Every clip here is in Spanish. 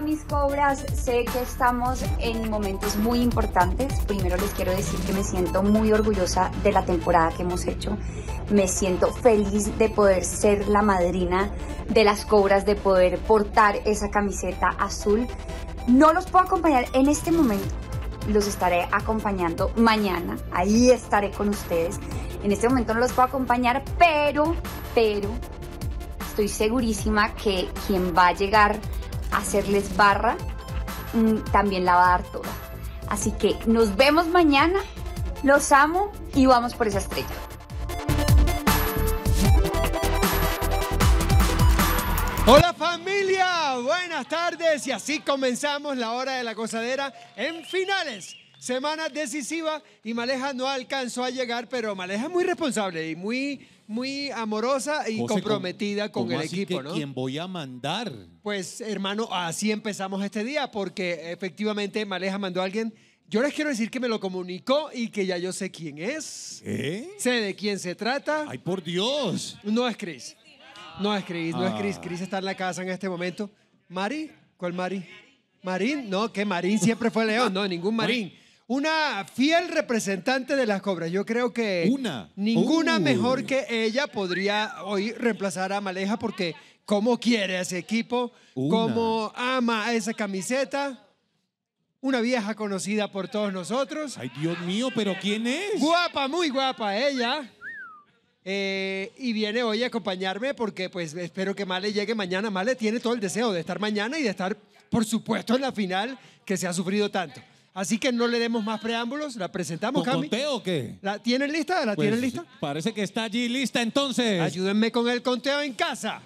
mis cobras, sé que estamos en momentos muy importantes. Primero les quiero decir que me siento muy orgullosa de la temporada que hemos hecho. Me siento feliz de poder ser la madrina de las cobras, de poder portar esa camiseta azul. No los puedo acompañar en este momento, los estaré acompañando mañana. Ahí estaré con ustedes. En este momento no los puedo acompañar, pero, pero estoy segurísima que quien va a llegar hacerles barra, mm, también la va a dar toda. Así que nos vemos mañana, los amo y vamos por esa estrella. Hola familia, buenas tardes y así comenzamos la hora de la cosadera en finales. Semana decisiva y Maleja no alcanzó a llegar, pero Maleja es muy responsable y muy muy amorosa y comprometida con el así equipo, que ¿no? ¿Quién voy a mandar? Pues, hermano, así empezamos este día, porque efectivamente Maleja mandó a alguien. Yo les quiero decir que me lo comunicó y que ya yo sé quién es. ¿Eh? Sé de quién se trata. ¡Ay, por Dios! No es Chris. No es Chris, no es Chris. Ah. Chris está en la casa en este momento. ¿Mari? ¿Cuál Mari? ¿Marín? No, que Marín siempre fue León. No, ningún Marín una fiel representante de las cobras. Yo creo que ninguna mejor que ella podría hoy reemplazar a Maleja porque cómo quiere ese equipo, como cómo ama a esa camiseta. Una vieja conocida por todos nosotros. Ay, Dios mío, pero ¿quién es? Guapa, muy guapa ella. Eh, y viene hoy a acompañarme porque pues espero que Male llegue mañana. Male tiene todo el deseo de estar mañana y de estar, por supuesto, en la final que se ha sufrido tanto. Así que no le demos más preámbulos, la presentamos, ¿Con Cami. conteo o qué? ¿La tienen lista? ¿La pues, tienen lista? Parece que está allí lista entonces. Ayúdenme con el conteo en casa.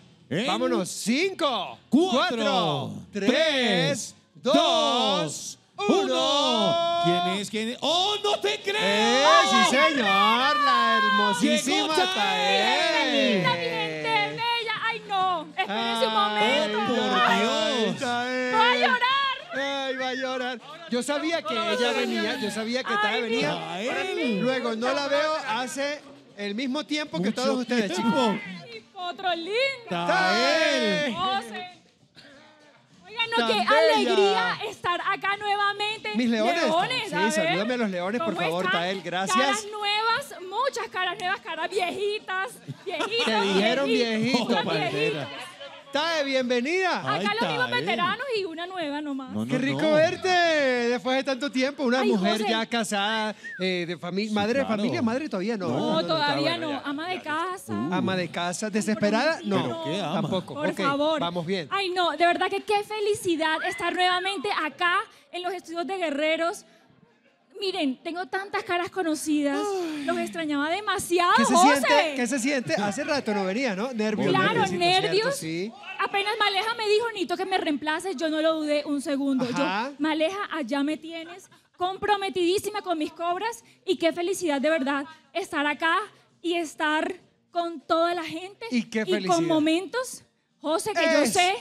Vámonos. Cinco, cuatro, tres, dos, uno. ¿Quién es? ¿Quién es? ¡Oh, no te creo! Eh, sí señor! La hermosísima Llegó ¡Linda, mi gente bella! ¡Ay, no! ¡Espérense un momento! por Dios! Ay, llorar. Yo sabía que ella venía, yo sabía que estaba venía. Luego no la veo hace el mismo tiempo que todos ustedes, chicos. Otro lindo. Tael. Oigan, qué alegría estar acá nuevamente. Mis leones. Sí, salúdame a los leones, por favor, Tael, gracias. Caras nuevas, muchas caras nuevas, caras viejitas, viejitas. Te dijeron viejito, Pantera está, de bienvenida. Acá los mismos veteranos y una nueva nomás. Qué rico verte después de tanto tiempo. Una mujer ya casada, eh, de madre de familia, madre todavía no. No, todavía no. ama de casa. Uh. Ama de casa. ¿Desesperada? No, tampoco. Por favor. Vamos bien. Ay, no, de verdad que qué felicidad estar nuevamente acá en los estudios de Guerreros Miren, tengo tantas caras conocidas. Los extrañaba demasiado. ¿Qué se, Siente, ¿Qué se siente? Hace rato no venía, ¿no? Nervios. Claro, nervios. Sí. Apenas Maleja me dijo, Nito, que me reemplaces. Yo no lo dudé un segundo. Maleja, allá me tienes comprometidísima con mis cobras y qué felicidad de verdad estar acá y estar con toda la gente y, qué con momentos, José, que yo sé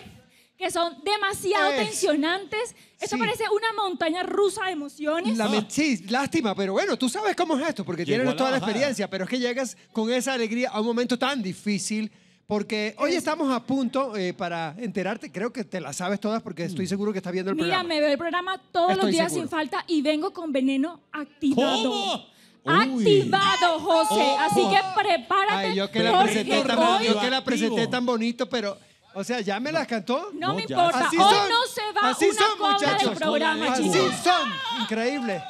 que son demasiado tensionantes. Esto parece una montaña rusa de emociones. Ah. sí, lástima, pero bueno, tú sabes cómo es esto, porque tienes toda la, experiencia, pero es que llegas con esa alegría a un momento tan difícil. Porque hoy estamos a punto eh, para enterarte, creo que te la sabes todas porque estoy mm. seguro que estás viendo el programa. Mira, me veo el programa todos los días sin falta y vengo con veneno activado. Activado, José. Así que prepárate. la presenté, yo que la presenté tan bonito, pero o sea, ¿ya me las cantó? No, me importa. Así son, no se va así son, del Así son, increíble.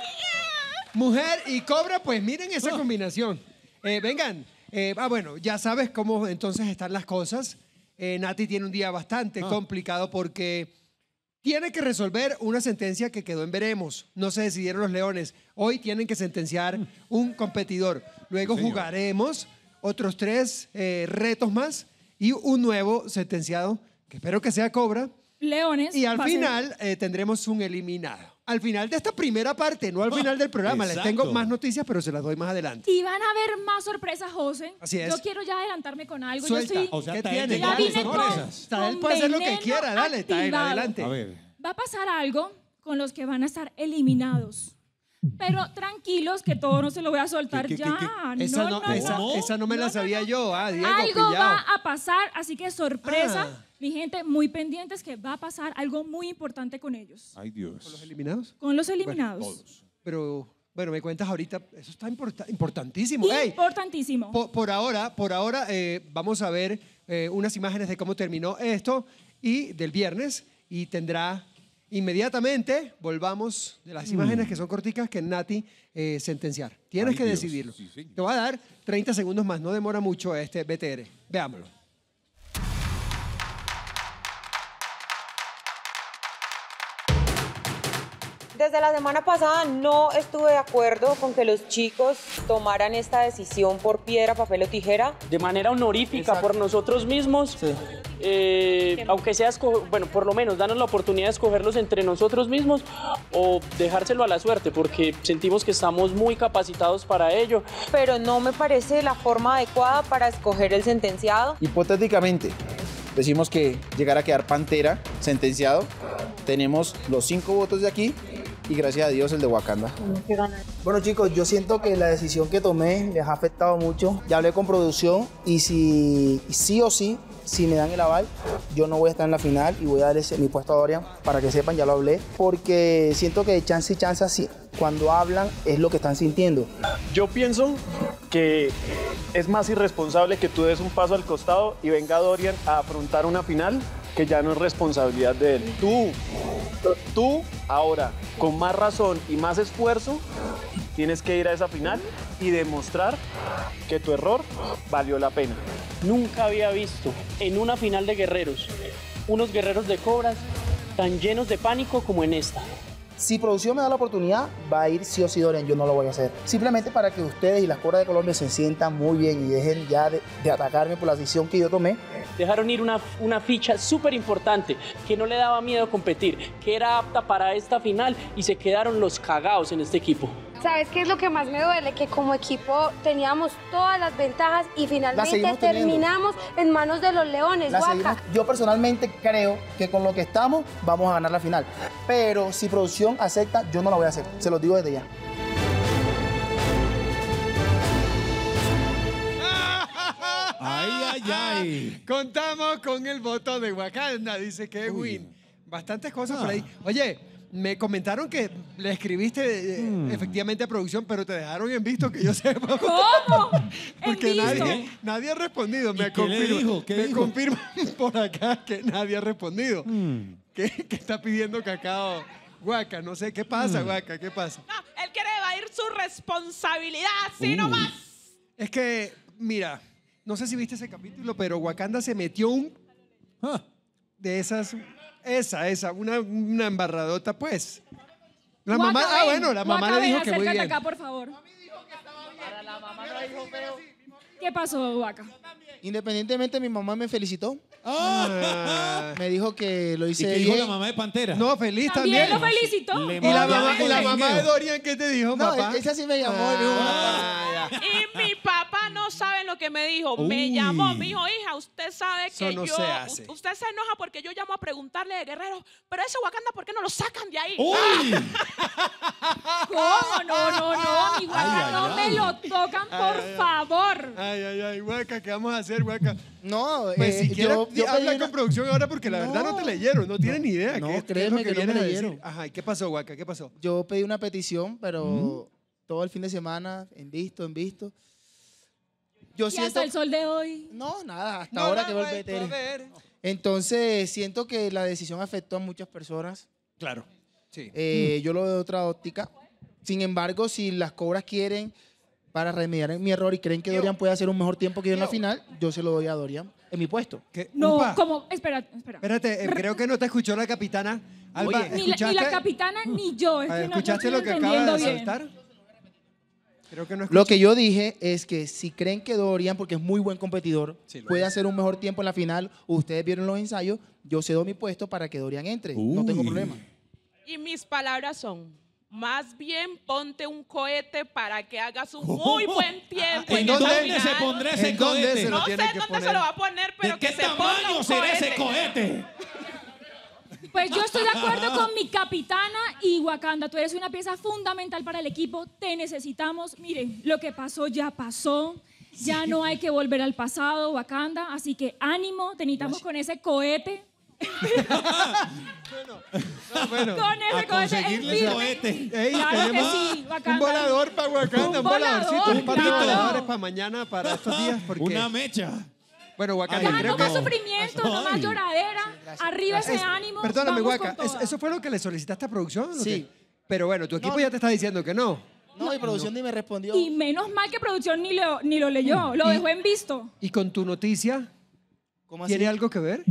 Mujer y cobra, pues miren esa ah. combinación. Eh, vengan, eh, ah, bueno, ya sabes cómo entonces están las cosas. Eh, Nati tiene un día bastante ah. complicado porque tiene que resolver una sentencia que quedó en veremos. No se decidieron los leones. Hoy tienen que sentenciar mm. un competidor. Luego jugaremos otros tres retos más y un nuevo sentenciado, que espero que sea Cobra. Leones. Y al final eh, tendremos un eliminado. Al final de esta primera parte, no al final del programa. Les tengo más noticias, pero se las doy más adelante. Y van a haber más sorpresas, José. Yo quiero ya adelantarme con algo. Yo Ya vine sorpresas. Con, puede hacer lo que quiera. Dale, adelante. Va a pasar algo con los que van a estar eliminados. Pero tranquilos que todo no se lo voy a soltar ya. esa, no, esa, no, me la sabía yo. Ah, Diego, algo va a pasar, así que sorpresa. Ah. Mi gente, muy pendientes que va a pasar algo muy importante con ellos. Ay, Dios. ¿Con los eliminados? Con los eliminados. Pero bueno, me cuentas ahorita, eso está importantísimo. Importantísimo. por, ahora, por ahora eh, vamos a ver eh, unas imágenes de cómo terminó esto y del viernes y tendrá inmediatamente volvamos de las imágenes que son mm. corticas que Nati eh, sentenciar. Tienes que decidirlo. Te va a dar 30 segundos más, no demora mucho este BTR. Veámoslo. desde la semana pasada no estuve de acuerdo con que los chicos tomaran esta decisión por piedra, papel o tijera. De manera honorífica por nosotros mismos. Eh, aunque sea, bueno, por lo menos danos la oportunidad de escogerlos entre nosotros mismos o dejárselo a la suerte, porque sentimos que estamos muy capacitados para ello. Pero no me parece la forma adecuada para escoger el sentenciado. Hipotéticamente, decimos que llegar a quedar Pantera sentenciado, tenemos los cinco votos de aquí y gracias a Dios el de Wakanda. Bueno chicos, yo siento que la decisión que tomé les ha afectado mucho. Ya hablé con producción y si sí o sí, si me dan el aval, yo no voy a estar en la final y voy a darle mi puesto a Dorian para que sepan, ya lo hablé, porque siento que de chance y chance así, cuando hablan es lo que están sintiendo. Yo pienso que es más irresponsable que tú des un paso al costado y venga Dorian a afrontar una final que ya no es responsabilidad de él. Tú, tú ahora, con más razón y más esfuerzo, tienes que ir a esa final y demostrar que tu error valió la pena. Nunca había visto en una final de guerreros unos guerreros de cobras tan llenos de pánico como en esta. Si producción me da la oportunidad, va a ir sí o sí yo no lo voy a hacer. Simplemente para que ustedes y las cuerdas de Colombia se sientan muy bien y dejen ya de, atacarme por la decisión que yo tomé. Dejaron ir una, una ficha súper importante que no le daba miedo competir, que era apta para esta final y se quedaron los cagados en este equipo. ¿Sabes qué es lo que más me duele? Que como equipo teníamos todas las ventajas y finalmente terminamos en manos de los Leones. Yo personalmente creo que con lo que estamos vamos a ganar la final. Pero si producción acepta, yo no la voy a hacer. Se los digo desde ya. Ay, ay, ay. Contamos con el voto de Wakanda, dice que win. Bastantes cosas por ah. ahí. Oye, me comentaron que le escribiste eh, eh, hmm. efectivamente a producción, pero te dejaron en visto que yo sepa. ¿Cómo? Porque nadie, ha respondido. Me, qué me confirman por acá que nadie ha respondido. Hmm. Que, está pidiendo cacao. Guaca, no sé qué pasa, hmm. Guaca, qué pasa. No, él quiere evadir su responsabilidad, sí uh. nomás. Es que, mira, no sé si viste ese capítulo, pero Wakanda se metió un de esas esa, esa, una, una embarradota, pues. La mamá, ah, bueno, la mamá le dijo que muy bien. por favor. la mamá dijo ¿Qué pasó, Huaca? Independientemente, mi mamá me felicitó. Ah. Me dijo que lo hice ¿Y qué dijo la mamá de Pantera? No, feliz también. lo felicitó. ¿Y la, mamá, la mamá de Dorian qué te dijo, no, Esa sí me llamó. Ah, y mi papá no saben lo que me dijo. Me llamó, me dijo, hija, usted sabe que yo. Usted se enoja porque yo llamo a preguntarle de Guerrero, pero ese Wakanda, ¿por qué no lo sacan de ahí? Uy. ¿Cómo? No, no, no, mi Wakanda, no me lo tocan, por favor. Ay, ay, ay, hueca, ¿qué vamos a hacer, hueca? No, pues eh, si habla con producción ahora porque la verdad no te leyeron, no, tienen ni idea. No, qué, créeme es lo que, que no leyeron. Ajá, ¿y qué pasó, Huaca? ¿Qué pasó? Yo pedí una petición, pero. todo el fin de semana, en visto, en visto yo siento... hasta el sol de hoy. No, nada, hasta ahora que vuelve Entonces, siento que la decisión afectó a muchas personas. Claro. Sí. Eh, yo lo veo de otra óptica. Sin embargo, si las cobras quieren para remediar mi error y creen que Dorian puede hacer un mejor tiempo que yo en la final, yo se lo doy a Dorian en mi puesto. No, como, espera, espera. Espérate, eh, creo que no te escuchó la capitana. Ni la, capitana ni yo. ¿Escuchaste lo que acaba de lo que yo dije es que si creen que Dorian, porque es muy buen competidor, puede hacer un mejor tiempo en la final, ustedes vieron los ensayos, yo cedo mi puesto para que Dorian entre. No tengo problema. Y mis palabras son, más bien ponte un cohete para que hagas un muy buen tiempo. ¿En, dónde final. se pondrá ese cohete? no sé dónde se lo va a poner, pero que qué se ponga será ese cohete? Pues yo estoy de acuerdo con mi capitana y Wakanda, tú eres una pieza fundamental para el equipo, te necesitamos. Miren, lo que pasó ya pasó. Ya no hay que volver al pasado, Wakanda, así que ánimo, te necesitamos con ese cohete. bueno, bueno, con ese cohete. cohete. Un volador para Wakanda, un, voladorcito, un par de voladores para mañana, para estos días. Porque... Una mecha. Bueno, no más sufrimiento, no más lloradera. Arriba ese ánimo. Perdóname, Guaca, ¿eso fue lo que le solicitaste a producción? Sí. Pero bueno, tu equipo ya te está diciendo que no. No, y producción ni me respondió. Y menos mal que producción ni lo, ni lo leyó, mm. lo dejó en visto. ¿Y con tu noticia? ¿Tiene algo que ver?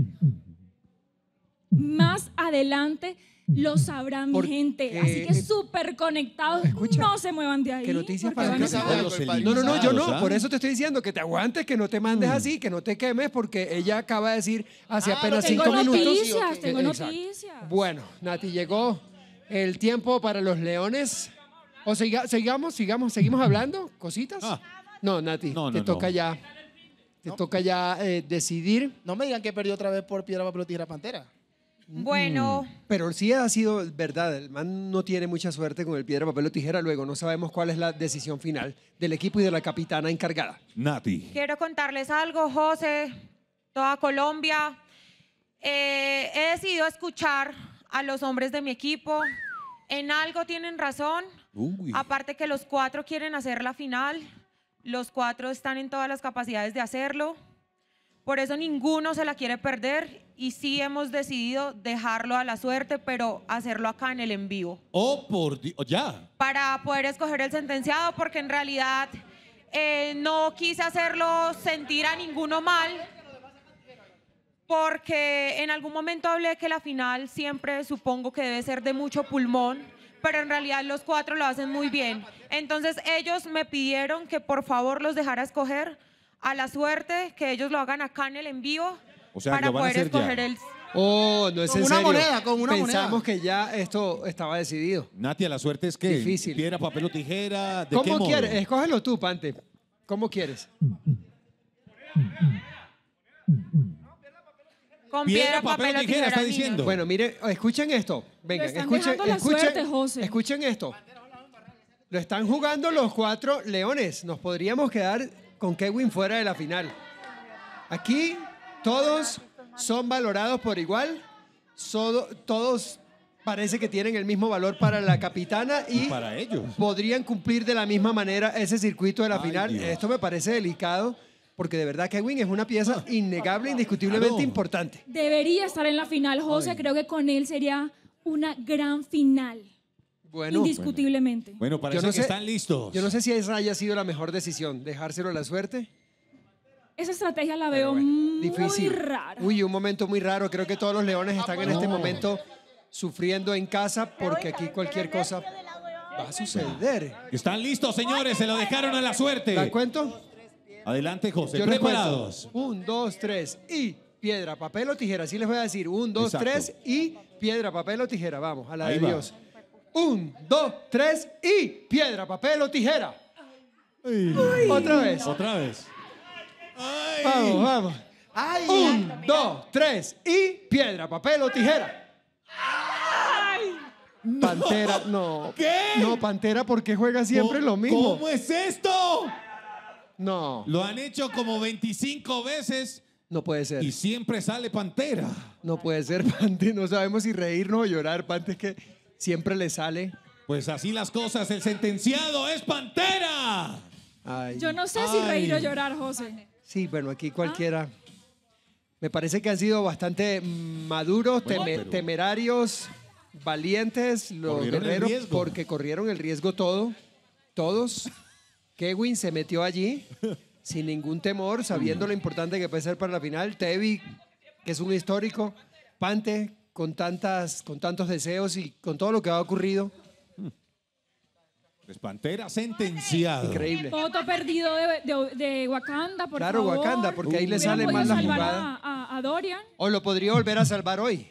Más adelante lo sabrá mi gente. Eh, así que eh, súper conectados. no se muevan de ahí. para No, no, no, yo no. Por eso te estoy diciendo que te aguantes, que no te mandes mm. así, que no te quemes, porque ella acaba de decir hace ah, apenas cinco minutos. Tengo noticias, tengo noticias. Bueno, Nati, llegó el tiempo para los leones. O siga, sigamos, sigamos, seguimos hablando, cositas. Ah. No, Nati, te toca ya. Te toca ya eh, decidir. No me digan que perdió otra vez por piedra, papel o tijera, pantera. Bueno. Pero sí ha sido verdad, el man no tiene mucha suerte con el piedra, papel o tijera. Luego no sabemos cuál es la decisión final del equipo y de la capitana encargada. Nati. Quiero contarles algo, José, toda Colombia. Eh, he decidido escuchar a los hombres de mi equipo. En algo tienen razón. Aparte que los cuatro quieren hacer la final. Los cuatro están en todas las capacidades de hacerlo. Por eso ninguno se la quiere perder y sí hemos decidido dejarlo a la suerte, pero hacerlo acá en el en vivo. Oh, por oh, ya. Para poder escoger el sentenciado, porque en realidad eh, no quise hacerlo sentir a ninguno mal, porque en algún momento hablé que la final siempre supongo que debe ser de mucho pulmón, pero en realidad los cuatro lo hacen muy bien. Entonces ellos me pidieron que por favor los dejara escoger a la suerte, que ellos lo hagan acá en el envío para poder escoger el... Oh, no es con una moneda, con una Pensamos que ya esto estaba decidido. Natia, la suerte es que Difícil. piedra, papel o tijera. ¿Cómo quieres? Escógelo tú, Pante. ¿Cómo quieres? Con piedra, papel, o tijera, está diciendo. Bueno, mire, escuchen esto. Venga, están escuchen, la suerte, José. escuchen esto. Lo están jugando los cuatro leones. Nos podríamos quedar con Kevin fuera de la final. Aquí todos son valorados por igual, todos parece que tienen el mismo valor para la capitana y, para ellos. podrían cumplir de la misma manera ese circuito de la final. Esto me parece delicado. Porque de verdad Kevin es una pieza ah. innegable, indiscutiblemente importante. Debería estar en la final, José. Creo que con él sería una gran final. Bueno, indiscutiblemente. Bueno, parece están listos. Yo no sé si esa haya sido la mejor decisión, dejárselo a la suerte. Esa estrategia la veo muy difícil. rara. Uy, un momento muy raro. Creo que todos los leones están en este momento sufriendo en casa porque aquí cualquier cosa va a suceder. ¿Están listos, señores? Se lo dejaron a la suerte. ¿La cuento? Adelante, José. Preparados. Un, dos, tres y piedra, papel o tijera. Así les voy a decir. Un, dos, tres y piedra, papel o tijera. Vamos, a la de Dios. Un, dos, tres y piedra, papel o tijera. Otra vez. Otra vez. Vamos, vamos. Un, dos, tres y piedra, papel o tijera. Pantera, no. ¿Qué? No, Pantera porque juega siempre lo mismo. ¿Cómo es esto? No. Lo han hecho como 25 veces. No puede ser. Y siempre sale Pantera. No puede ser, Pante. No sabemos si reírnos o llorar, Pante. que Siempre le sale. Pues así las cosas, el sentenciado es Pantera. Yo no sé si reír o llorar, José. Sí, bueno, aquí ah. cualquiera. Me parece que han sido bastante maduros, temerarios, valientes los guerreros porque corrieron el riesgo todo, todos. Kevin se metió allí sin ningún temor, sabiendo lo importante que puede ser para la final. Tevi, que es un histórico. Pante, con, tantas, con tantos deseos y con todo lo que ha ocurrido. Es pues Pantera sentenciado. Increíble. Voto perdido de, de, Wakanda, claro, Wakanda, porque ahí le sale más la jugada. A, Dorian. O lo podría volver a salvar hoy.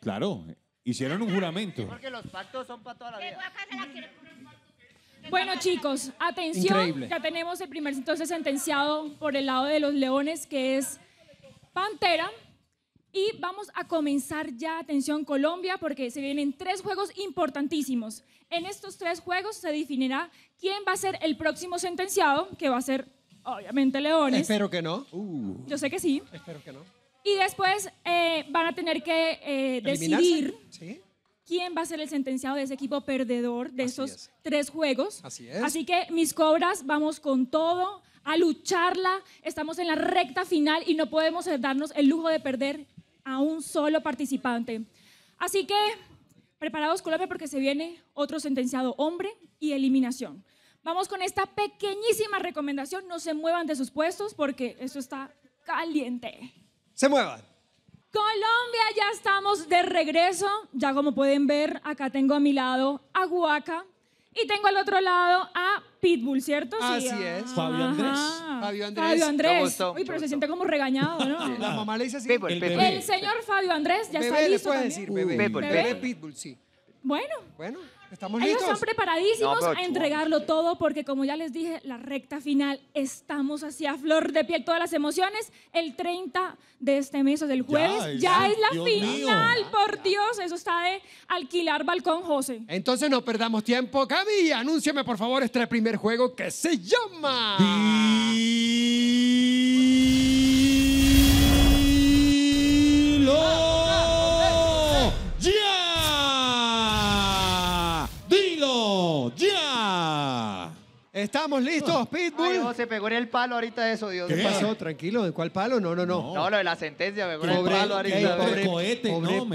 Claro, hicieron un juramento. Porque los pactos son para toda la vida. Bueno, chicos, atención. Ya tenemos el primer entonces sentenciado por el lado de los leones, que es Pantera. Y vamos a comenzar ya, atención Colombia, porque se vienen tres juegos importantísimos. En estos tres juegos se definirá quién va a ser el próximo sentenciado, que va a ser obviamente Leones. Espero que no. Uh. Yo sé que sí. Espero que no. Y después eh, van a tener que eh, decidir quién va a ser el sentenciado de ese equipo perdedor de esos tres juegos. Así es. Así que mis cobras, vamos con todo a lucharla. Estamos en la recta final y no podemos darnos el lujo de perder a un solo participante. Así que preparados Colombia porque se viene otro sentenciado hombre y eliminación. Vamos con esta pequeñísima recomendación, no se muevan de sus puestos porque esto está caliente. Se muevan. Colombia, ya estamos de regreso. Ya como pueden ver, acá tengo a mi lado a Huaca. Y tengo al otro lado a Pitbull, ¿cierto? Así ah, es. Fabio Andrés. Fabio Andrés. Fabio Andrés. Uy, pero se siente como regañado, ¿no? La mamá le dice así. el, señor Fabio Andrés ya está listo. Bebé le puede decir bebé. Pitbull, bebé. Pitbull, sí. Bueno. Bueno. ¿Estamos Ellos están preparadísimos a entregarlo todo porque, como ya les dije, la recta final estamos hacia flor de piel todas las emociones. El 30 de este mes, o del jueves, ya, es la final, por Dios. Eso está de alquilar balcón, José. Entonces no perdamos tiempo. Gaby, anúnciame por favor este primer juego que se llama. ¿Estamos listos, Pitbull? se pegó en el palo ahorita eso, Dios. ¿Qué, pasó? Tranquilo, ¿de cuál palo? No, no, no. No, lo de la sentencia, Pobre- palo ahorita. pobre- cohete,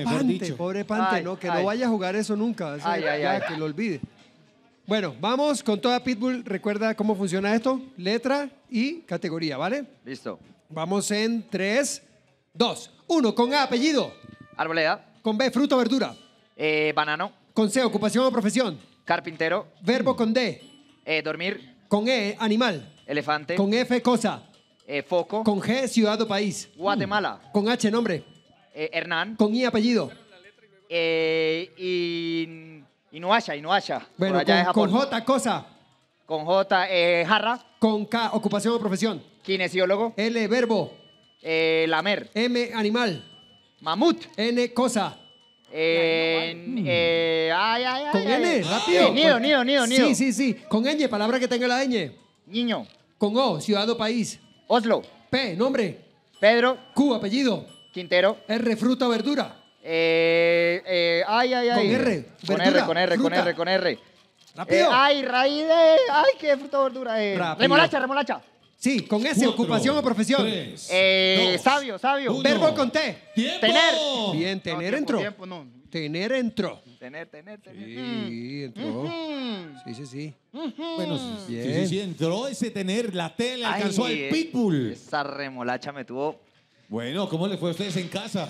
Pante, dicho. Pobre Pante, que no vaya a jugar eso nunca. Ay, ay, ay. que lo olvide. Bueno, vamos con toda Pitbull. Recuerda cómo funciona esto. Letra y categoría, ¿vale? Listo. Vamos en 3, 2, 1. Con A, apellido. Arboleda, Con B, fruta o verdura. Eh, banano, Con C, ocupación o profesión. carpintero, Verbo con D. Eh, dormir. Con E, animal. Elefante. Con F, cosa. Eh, foco. Con G, ciudad o país. Guatemala. Mm. Con H, nombre. Eh, Hernán. Con I, apellido. y, no haya Bueno, allá con, con, J, cosa. Con J, jarra. Con K, ocupación o profesión. Kinesiólogo. L, verbo. lamer. M, animal. Mamut. N, cosa. Eh, eh, ay, ay, ay, Con N, rápido. nido, nido, nido, Sí, sí, sí. Con ñ, palabra que tenga la ñ. Niño. Con O, ciudad o país. Oslo. P, nombre. Pedro. Q, apellido. Quintero. R, fruta o verdura. Eh, eh ay, ay, ay. Con R. Con R, con R, con R, con R. Rápido. Eh, ay, raíz de. Ay, qué fruta o verdura es. Remolacha, remolacha. Sí, con esa ocupación o profesión. Eh, sabio, sabio. Verbo con T. Tener. Bien, tener entró. Tener entró. Tener, tener, tener. Sí, mm. entró. Mm-hmm. Sí, sí, sí. Mm-hmm. Bueno, sí, sí, sí, entró ese tener. La T alcanzó al eh, pitbull. Esa remolacha me tuvo. Bueno, ¿cómo le fue a ustedes en casa?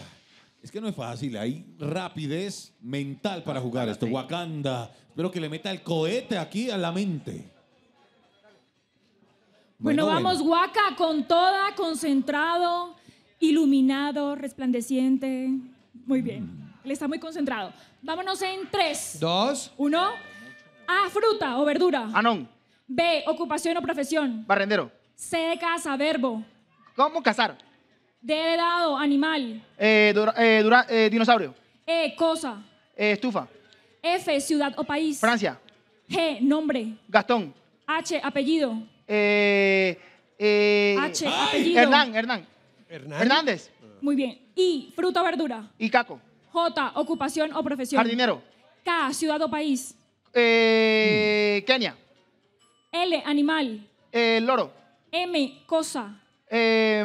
Es que no es fácil, hay rapidez mental para ah, jugar esto. Wakanda, espero que le meta el cohete aquí a la mente. Bueno, vamos, guaca con toda, concentrado, iluminado, resplandeciente. Muy bien. le mm. Él está muy concentrado. Vámonos en tres. Dos. Uno. A, fruta o verdura. Anón. B, ocupación o profesión. Barrendero. C, de casa, verbo. ¿Cómo cazar? D, de dado, animal. Eh, eh, eh, dinosaurio. E, cosa. estufa. F, ciudad o país. Francia. G, nombre. Gastón. H, apellido. Eh, eh, H, apellido. Hernán, Hernández. Muy bien. I, fruta o verdura. Y Caco. J, ocupación o profesión. Jardinero. K, ciudad o país. Eh, Kenia. L, animal. Eh, loro. M, cosa.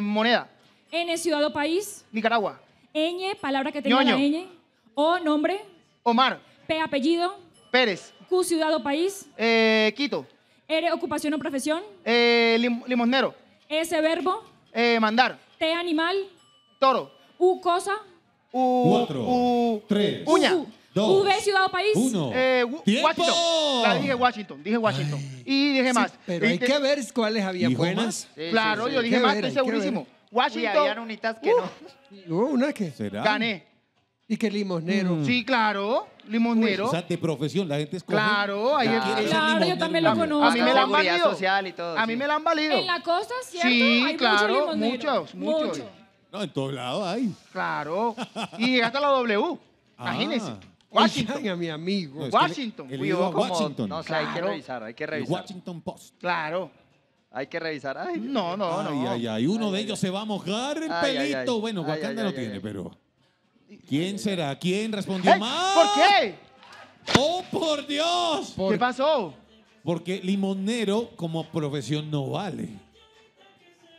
moneda. N, ciudad o país. Nicaragua. Ñ, palabra que tenga la O, nombre. Omar. P, apellido. Pérez. Q, ciudad o país. Quito. ¿Eres ocupación o profesión? Eh, Limonero. ¿Ese verbo? Eh, mandar. ¿Te animal? Toro. ¿U cosa? U, Cuatro, u- tres, Uña. U. Dos. ciudad o país? Uno. Eh, ¡Tiempo! Washington. La dije Washington, dije Washington. y dije más. Pero hay que ver cuáles había buenas. Claro, yo dije más, estoy segurísimo. Washington. había unitas que uh. no. Hubo una que. ¿Será? Gané. Y que limonero. Mm. Sí, claro, limonero. o sea, de profesión, la gente es Claro, claro, yo también lo conozco. A mí me la han valido. Social y todo, a mí me la han valido. En la costa, ¿cierto? Sí, hay claro, muchos, muchos, No, en todos lados hay. Claro. Y hasta la W, ah. imagínense. Washington. mi amigo. Washington. Washington. No, o sea, hay que revisar, hay que revisar. Washington Post. Claro. Hay que revisar. Ay, no, no, ay, no. Ay, ay, Uno de ellos se va a mojar el pelito. bueno, Wakanda lo tiene, pero... ¿Quién será? ¿Quién respondió más? ¿Por qué? ¡Oh, por Dios! ¿Qué pasó? Porque limonero como profesión no vale.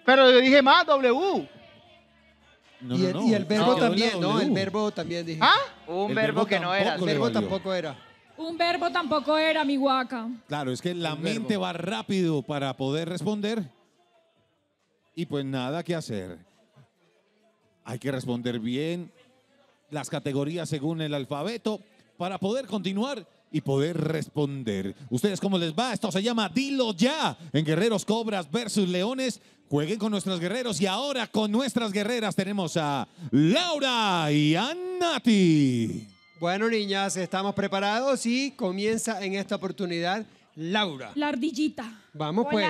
Pero yo dije más W. y, el, verbo también, ¿no? El verbo también dije. ¿Ah? Un verbo que no era. El verbo tampoco era. Un verbo tampoco era mi guaca. Claro, es que la mente va rápido para poder responder. Y pues nada que hacer. Hay que responder bien, las categorías según el alfabeto para poder continuar y poder responder. ¿Ustedes cómo les va? Esto se llama Dilo Ya en Guerreros Cobras versus Leones. Jueguen con nuestros guerreros y ahora con nuestras guerreras tenemos a Laura y a Bueno, niñas, estamos preparados y comienza en esta oportunidad Laura. La ardillita. Vamos pues.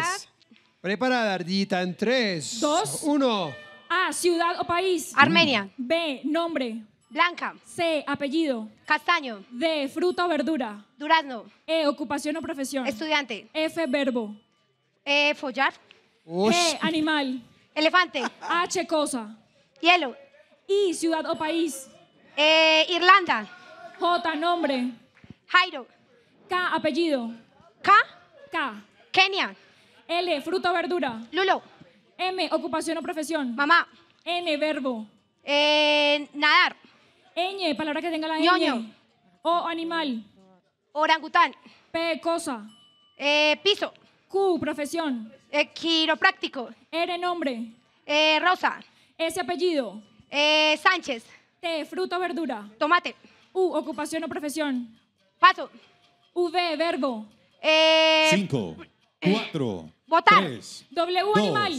Preparada, ardillita, en tres. Dos. Uno. A, ciudad o país. Armenia. B, nombre. Blanca. C, apellido. Castaño. D, fruta o verdura. Durazno. E, ocupación o profesión. Estudiante. F, verbo. E, follar. G, animal. Elefante. H, cosa. Hielo. I, ciudad o país. E, Irlanda. J, nombre. Jairo. K, apellido. K. K. Kenia. L, fruta o verdura. Lulo. M, ocupación o profesión. Mamá. N, verbo. Eh, nadar. Ñ, palabra que tenga la ñ. O, animal. Orangután. P, cosa. Eh, piso. Q, profesión. Eh, quiropráctico. R, nombre. Eh, rosa. S, apellido. Sánchez. T, fruto o verdura. Tomate. U, ocupación o profesión. Paso. V, verbo. Cinco, cuatro, Tres, w, dos, animal.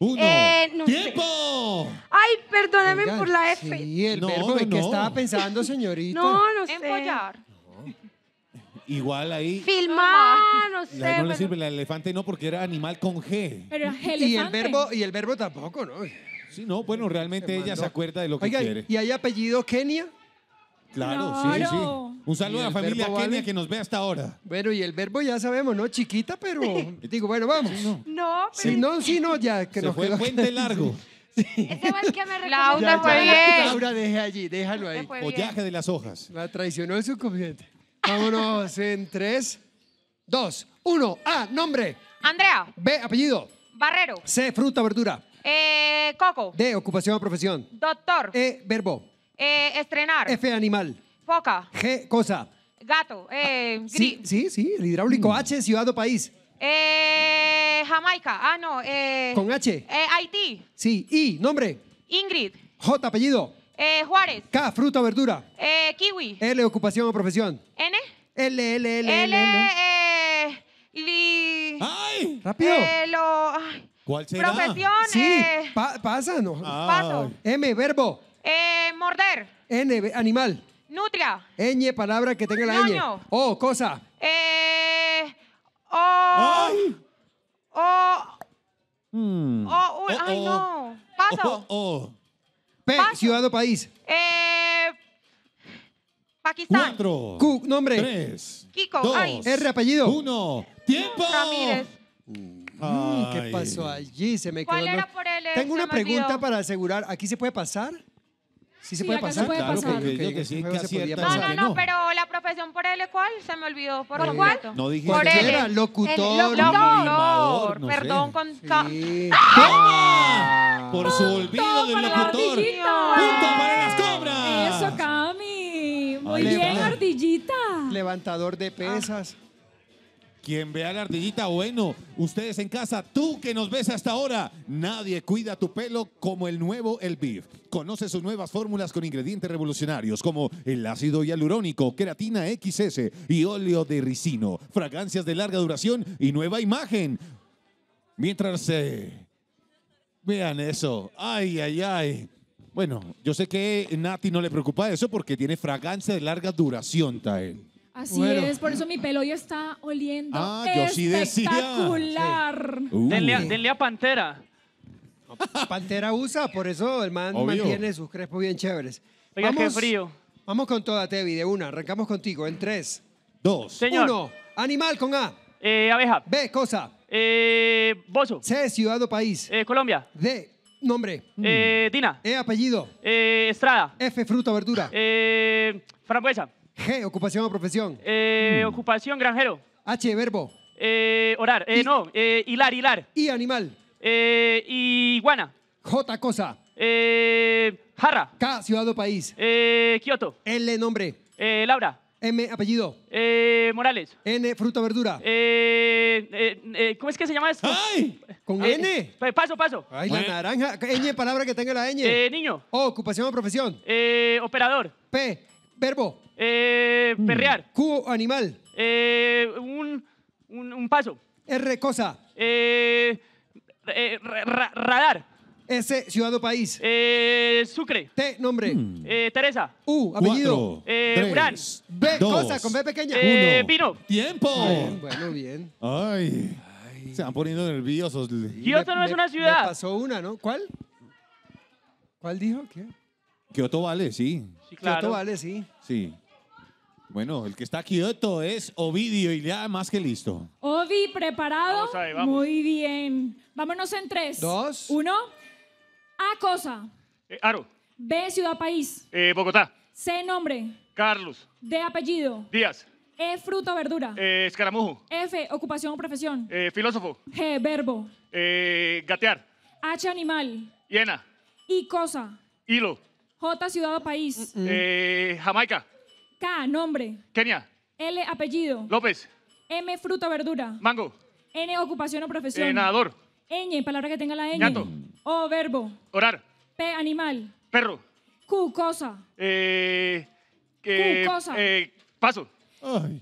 Eh, ¡Tiempo! Ay, perdóname por la F. Sí, el verbo que estaba pensando, señorita. No, no sé. Igual ahí. Filmar, ah. no sé. le elefante no porque era animal con G. Pero Y el verbo y el verbo tampoco, ¿no? Sí, no, bueno, realmente ella se acuerda de lo que quiere. ¿Y hay apellido Kenia? Claro, claro. sí, sí. Un saludo a la familia Kenia que nos ve hasta ahora. Bueno, y el verbo ya sabemos, ¿no? Chiquita, pero digo, bueno, vamos. No, pero... Si no, si no, ya. Que Se nos fue quedó... puente largo. Sí. Ese el que me Laura, Laura, deje allí, déjalo ahí. Pollaje de las hojas. La traicionó su subconsciente. Vámonos en 3, 2, 1. A, nombre. Andrea. B, apellido. Barrero. C, fruta, verdura. Eh, coco. D, ocupación o profesión. Doctor. E, verbo. Eh, estrenar. F, animal. Poca. G, cosa. Gato. Eh, ah, sí, sí, sí, el hidráulico mm. H, ciudad o país. Eh, Jamaica. Ah, no. Eh, Con H. Haití. Sí, I, nombre. Ingrid. J, apellido. Juárez. K, fruta o verdura. kiwi. L, ocupación o profesión. N. L, L, L, L. L, ¡Ay! Rápido. Lo... ¿Cuál será? Profesión. Sí, pasa, no. Ah. Paso. M, verbo. morder. N, animal. Nutria. Ñ, palabra que tenga la ñ. O, cosa. Eh. O. ¡Ay! O. Hmm. O. ay, no. Paso. O. oh. P, ciudad o país. Eh. Pakistán. Cuatro. Q, nombre. Tres. Kiko. dos, R, apellido. Uno. ¡Tiempo! Ramírez. Hmm, ¿Qué pasó allí? Se me quedó. ¿Cuál era por él? Tengo una pregunta para asegurar. ¿Aquí se puede pasar? Sí, se puede pasar. puede Claro, pasar. yo sí, que acierta, No, no, no, pero la profesión por L, ¿cuál? Se me olvidó. ¿Por cuál? No dijiste Por que era locutor, animador, Perdón, con... ¡Toma! Por su olvido del locutor. ¡Punto para las cobras! Eso, Cami. Muy bien, ardillita. Levantador de pesas. Quien vea la ardillita, bueno, ustedes en casa, tú que nos ves hasta ahora, nadie cuida tu pelo como el nuevo El Beef. Conoce sus nuevas fórmulas con ingredientes revolucionarios como el ácido hialurónico, queratina XS y óleo de ricino, fragancias de larga duración y nueva imagen. Mientras se eh, vean eso, ay, ay, ay. Bueno, yo sé que Nati no le preocupa eso porque tiene fragancia de larga duración, Tael. Así es, por eso mi pelo ya está oliendo ah, espectacular. Yo sí denle, a, uh. a, Pantera. Pantera usa, por eso el man mantiene sus crespos bien chéveres. Oiga, vamos, qué frío. Vamos con toda, Tevi, de una. Arrancamos contigo en tres, dos, uno. Animal con A. Eh, abeja. B, cosa. Eh, bozo. C, ciudad o país. Eh, Colombia. D, nombre. Mm. Eh, Dina. E, apellido. Estrada. F, fruta o verdura. frambuesa. G, ocupación o profesión. Eh, hmm. Ocupación, granjero. H, verbo. Eh, orar, eh, no, eh, hilar, hilar. I, animal. Eh, iguana. J, cosa. Eh, jarra. K, ciudad o país. Kioto. L, nombre. Laura. M, apellido. Morales. N, fruta, verdura. ¿Cómo es que se llama esto? ¡Ay! ¿Con N? paso, paso. Ay, la naranja. Ñ, palabra que tenga la ñ. niño. O, oh, ocupación o profesión. operador. P, Verbo. Eh, mm. perrear. Q, animal. Eh, un, paso. R, cosa. Eh, eh, radar. S, ciudad o país. Eh, Sucre. T, nombre. Mm. Teresa. U, apellido. Eh, B, cosa, con B pequeña. Pino. ¡Tiempo! bueno, bien. Ay, se van poniendo nerviosos. Kioto no es una ciudad. pasó una, ¿no? ¿Cuál? ¿Cuál dijo? ¿Qué? Kioto vale, sí claro. vale, sí. Sí. Bueno, el que está aquí todo es Ovidio y ya más que listo. Ovi, ¿preparado? Muy bien. Vámonos en tres. Dos. Uno. A, cosa. Eh, Aro. B, ciudad, país. Eh, Bogotá. C, nombre. Carlos. D, apellido. Díaz. E, fruto, verdura. Eh, escaramujo. F, ocupación o profesión. filósofo. G, verbo. gatear. H, animal. Hiena. I, cosa. Hilo. J, ciudad o país. Eh, Jamaica. K, nombre. Kenia. L, apellido. López. M, fruta o verdura. Mango. N, ocupación o profesión. Eh, nadador. Ñ, palabra que tenga la ñ. O, verbo. Orar. P, animal. Perro. Q, cosa. Eh, Q, cosa. paso.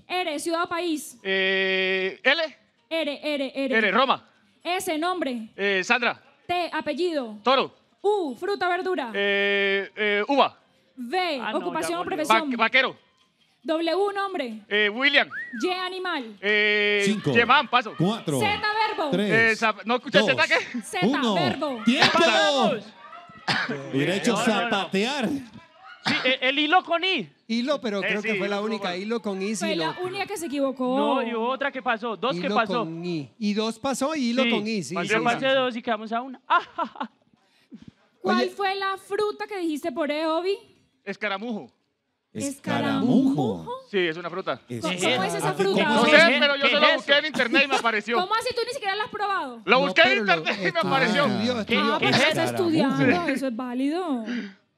R, ciudad o país. L. R, R, R. R, Roma. S, nombre. Sandra. T, apellido. Toro. U, fruta, verdura. Eh, eh uva. B, ah, ocupación o profesión. vaquero. W, nombre. Eh, William. Y, animal. Eh, Cinco. Yeman, paso. Cuatro. Z, verbo. ¿No escuchas Z qué? Z, verbo. ¡Tiempo! Derecho zapatear. Sí, el hilo con I. Hilo, pero creo que fue la única. Hilo con I, Fue la única que se equivocó. No, y otra que pasó. Dos que Hilo pasó. con I. Y dos pasó y hilo con I, sí. pasé, dos y quedamos a una. Ah, ¿Cuál fue la fruta que dijiste por Eobi? Escaramujo. ¿Escaramujo? Sí, es una fruta. ¿Cómo, es esa fruta? No sé, pero yo se lo busqué en internet y me apareció. ¿Cómo así? ¿Tú ni siquiera la has probado? Lo busqué en internet y me apareció. Ah, pero estás estudiando, eso es válido.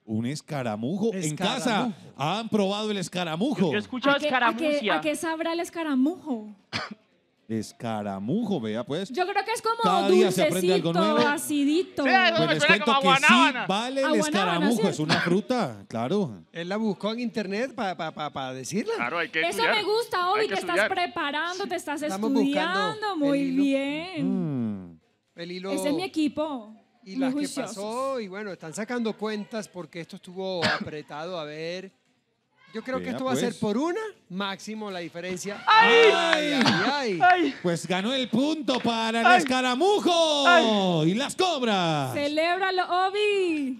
Un escaramujo. En casa han probado el escaramujo. Yo he escuchado ¿A qué sabrá el escaramujo? Escaramujo, vea pues. Yo creo que es como un día acidito. Sí, pues que sí vale ah, el escaramujo, es una fruta, claro. Él la buscó en internet para decirla. Claro, hay que Eso me gusta, hoy te estás preparando, te estás estudiando. Muy bien. Mm. Ese es mi equipo. Y la que pasó, y bueno, están sacando cuentas porque esto estuvo apretado. A ver, yo creo que esto va a ser pues. por una, máximo la diferencia. ¡Ay! ¡Ay! ay, Pues ganó el punto para el escaramujo y las cobras. ¡Celébralo, Obi!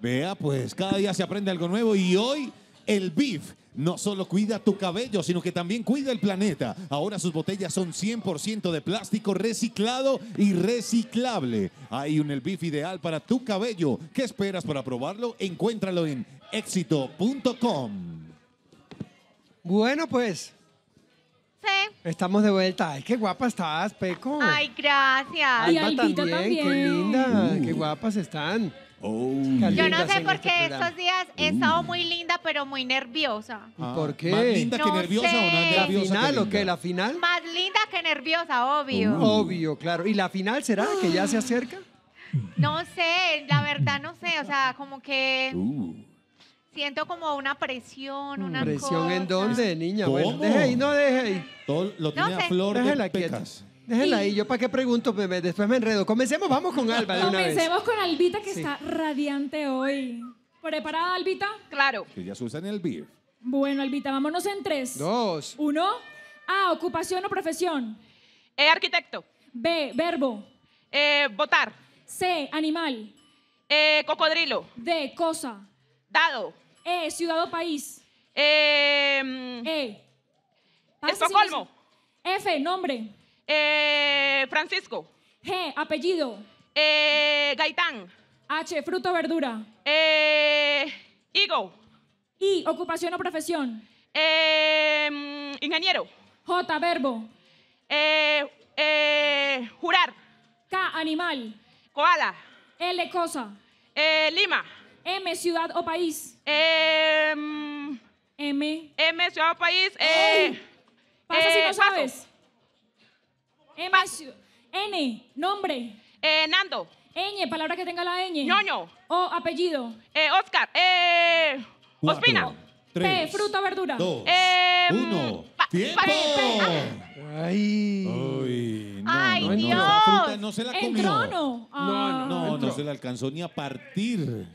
Vea, pues cada día se aprende algo nuevo y hoy el BIF no solo cuida tu cabello, sino que también cuida el planeta. Ahora sus botellas son 100% de plástico reciclado y reciclable. Hay un el BIF ideal para tu cabello. ¿Qué esperas para probarlo? Encuéntralo en éxito.com. Bueno, pues. Sí. Estamos de vuelta. Ay, qué guapa estás, Peco. Ay, gracias. Alba también. Qué linda. Uh. Qué guapas están. Oh, yo no sé por este qué estos días he uh. estado muy linda, pero muy nerviosa. ¿Por ah, qué? ¿Más linda que nerviosa o más nerviosa? ¿La final que o qué? ¿La final? Más linda que nerviosa, obvio. Uh. Obvio, claro. ¿Y la final será que ya se acerca? No sé, la verdad no sé. O sea, como que... Siento como una presión, una mm. ¿Presión en dónde, niña? ¿Cómo? deje ahí, no deje ahí. Todo lo tiene flor Déjela de Déjela ahí. ¿Yo para qué pregunto? bebé. Después me enredo. Comencemos, vamos con Alba de una vez. Comencemos con Albita que está radiante hoy. ¿Preparada, Albita? Claro. Que ya usa en el beer. Bueno, Albita, vámonos en tres. Dos. Uno. A, ocupación o profesión. E, arquitecto. B, verbo. Eh, votar. C, animal. Eh, cocodrilo. D, cosa. Dado. E, ciudad o país. E, F, nombre. Eh, Francisco. G, apellido. Gaitán. H, fruto o verdura. Eh, higo. I, ocupación o profesión. Em, ingeniero. J, verbo. jurar. K, animal. Koala. L, cosa. Lima. M, ciudad o país. Eh, M. M, ciudad o país. Eh, pasa si no eh, sabes. M, N, nombre. Eh, Nando. Ñ, palabra que tenga la ñ. Ñoño. O, apellido. Eh, Oscar. Eh, Ospina. fruta o verdura. Dos, eh, uno. ¡Tiempo! ¡Ay! Dios! No, se la comió. Ah. No, no, no, no se la alcanzó ni a partir.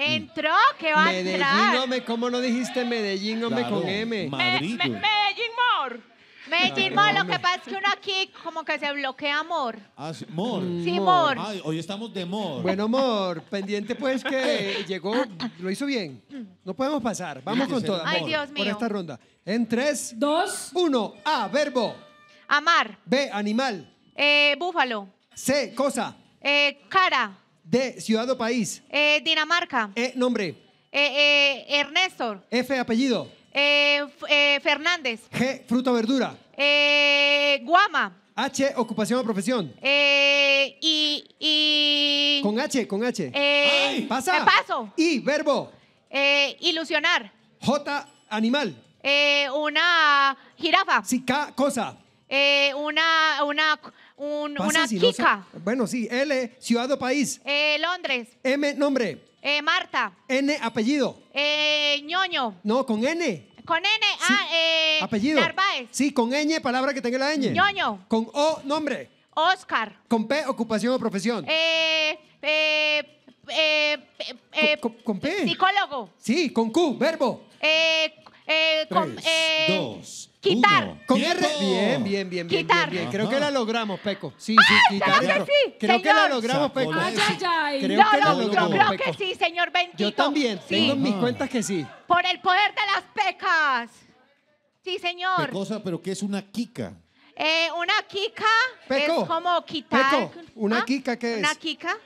Entró, que va Medellín, a entrar. Medellín, ¿cómo no dijiste Medellín, No claro, con M? Madrid. Medellín Mor. Medellín Mor, lo que pasa es que uno aquí como que se bloquea amor. Ah, sí, Mor. Sí, Mor. hoy estamos de Mor. Bueno, Mor, pendiente pues que llegó, lo hizo bien. No podemos pasar, vamos con toda. Ay, Dios mío. Por esta ronda. En tres, dos, uno. A, verbo. Amar. B, animal. Eh, búfalo. C, cosa. Eh, cara. D, ciudad o país. Eh, Dinamarca. E, nombre. Eh, Ernesto. F, apellido. Fernández. G, fruta o verdura. Guama. H, ocupación o profesión. y, y. Con H, con H. Ay, pasa. Paso. y verbo. ilusionar. J, animal. una jirafa. Sí, K, cosa. una, una una chica bueno, sí. L, ciudad o país. Eh, Londres. M, nombre. Eh, Marta. N, apellido. Eh, Ñoño. No, con N. Con N. Ah, eh, apellido. Narváez. Sí, con ñ, palabra que tenga la ñ. Ñoño. Con O, nombre. Oscar. Con P, ocupación o profesión. Eh, eh, eh, eh Psicólogo. Sí, con Q, verbo. Eh, eh, dos, Quitar. Con R. Bien, bien, bien, bien. Quitar. bien, Creo que la logramos, Peco. Sí, ¡Ah! sí, quitar. Creo, que sí, creo que la logramos, Peco. Ay, ay, ay. Creo que creo que sí, señor bendito. Yo también, tengo en mis cuentas que sí. Por el poder de las pecas. Sí, señor. cosa? pero ¿qué es una kika? Eh, una kika Peco. es como quitar. Peco, ¿una ¿Ah? quica, qué es? Una kika.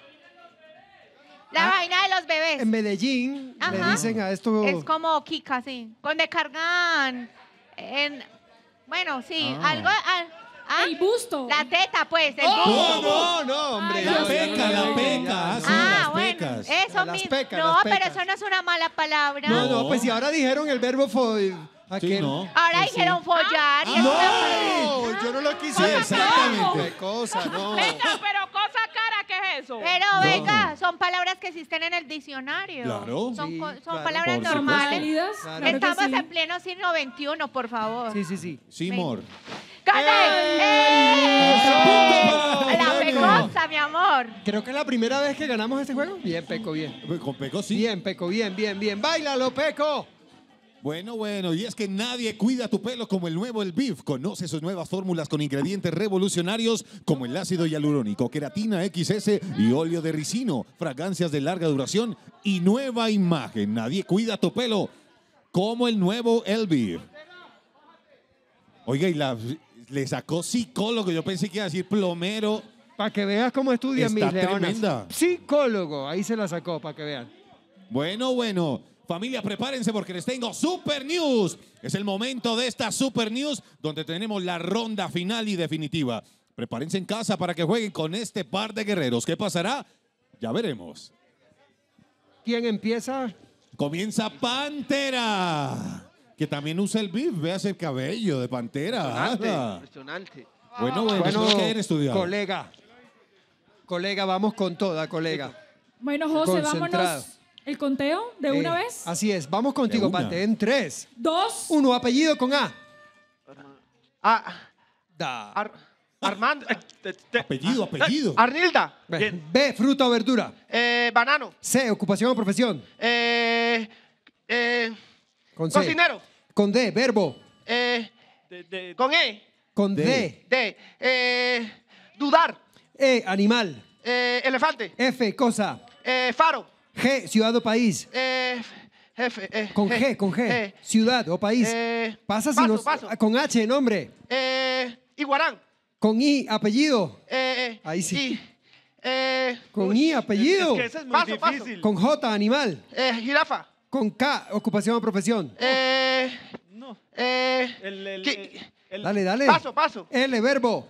La ah, vaina de los bebés. En Medellín le dicen a esto. Es como kika, sí. Donde cargan bueno, sí, ah. algo... al- ah, ah, El busto. La teta, pues, No, no, no, hombre. La peca, la peca. Ah, sí, Ah, bueno, eso mismo. no, pero eso no es una mala palabra. No, no, pues si ahora dijeron el verbo follar eh, Sí, no. Ahora pues dijeron follar. y No, yo no lo quise. Pues exactamente. cosa, no. Venga, pero cosa pero venga, son palabras que existen en el diccionario. Claro. Son, palabras normales. Estamos en pleno siglo XXI, por favor. Sí, sí, sí. Simor. ¡Gané! Eh. Eh. La pegosa, mi amor. Creo que es la primera vez que ganamos este juego. Bien, Peco, bien. Con Peco sí. Bien, Peco, bien, bien, bien. ¡Báilalo, Peco! Bueno, bueno, y es que nadie cuida tu pelo como el nuevo El Conoce sus nuevas fórmulas con ingredientes revolucionarios como el ácido hialurónico, queratina XS y óleo de ricino, fragancias de larga duración y nueva imagen. Nadie cuida tu pelo como el nuevo El Oiga, y le sacó psicólogo, yo pensé que iba a decir plomero. Para que veas cómo estudian mis Psicólogo, ahí se la sacó, para que vean. Bueno, bueno. Familia, prepárense porque les tengo Super News. Es el momento de esta Super News donde tenemos la ronda final y definitiva. Prepárense en casa para que jueguen con este par de guerreros. ¿Qué pasará? Ya veremos. ¿Quién empieza? Comienza Pantera, que también usa el bif. Veas el cabello de Pantera. Impresionante. Bueno, bueno, colega. Colega, vamos con toda, colega. Bueno, José, vámonos ¿El conteo de eh, una vez? Así es, vamos contigo, Pate, en tres. Dos. Uno, apellido con A. A. Ah, da. Armando. Eh, apellido, ah, apellido. Ah, Arnilda. B, fruta o verdura. Eh, banano. C, ocupación o profesión. Con Cocinero. Con D, verbo. con E. Con D. D. dudar. E, animal. elefante. F, cosa. faro. G, ciudad o país. Eh, jefe, eh, con G, con G. ciudad o país. Eh, Pasa si paso, ah, Con H, nombre. Eh, Iguarán. Con I, apellido. Ahí sí. con I, apellido. Es paso, Con J, animal. jirafa. Con K, ocupación o profesión. no. dale, dale. Paso, paso. L, verbo.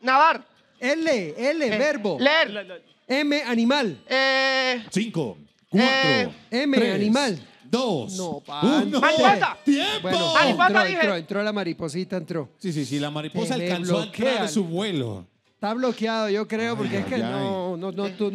nadar. L, L, verbo. Leer. M, animal. Eh, Cinco, cuatro, eh, M, animal. dos, No, uno. ¡Mariposa! ¡Tiempo! Bueno, Ahí entró, entró, la mariposita, entró. Sí, sí, sí, la mariposa alcanzó a crear su vuelo. Está bloqueado, yo creo, porque es que no,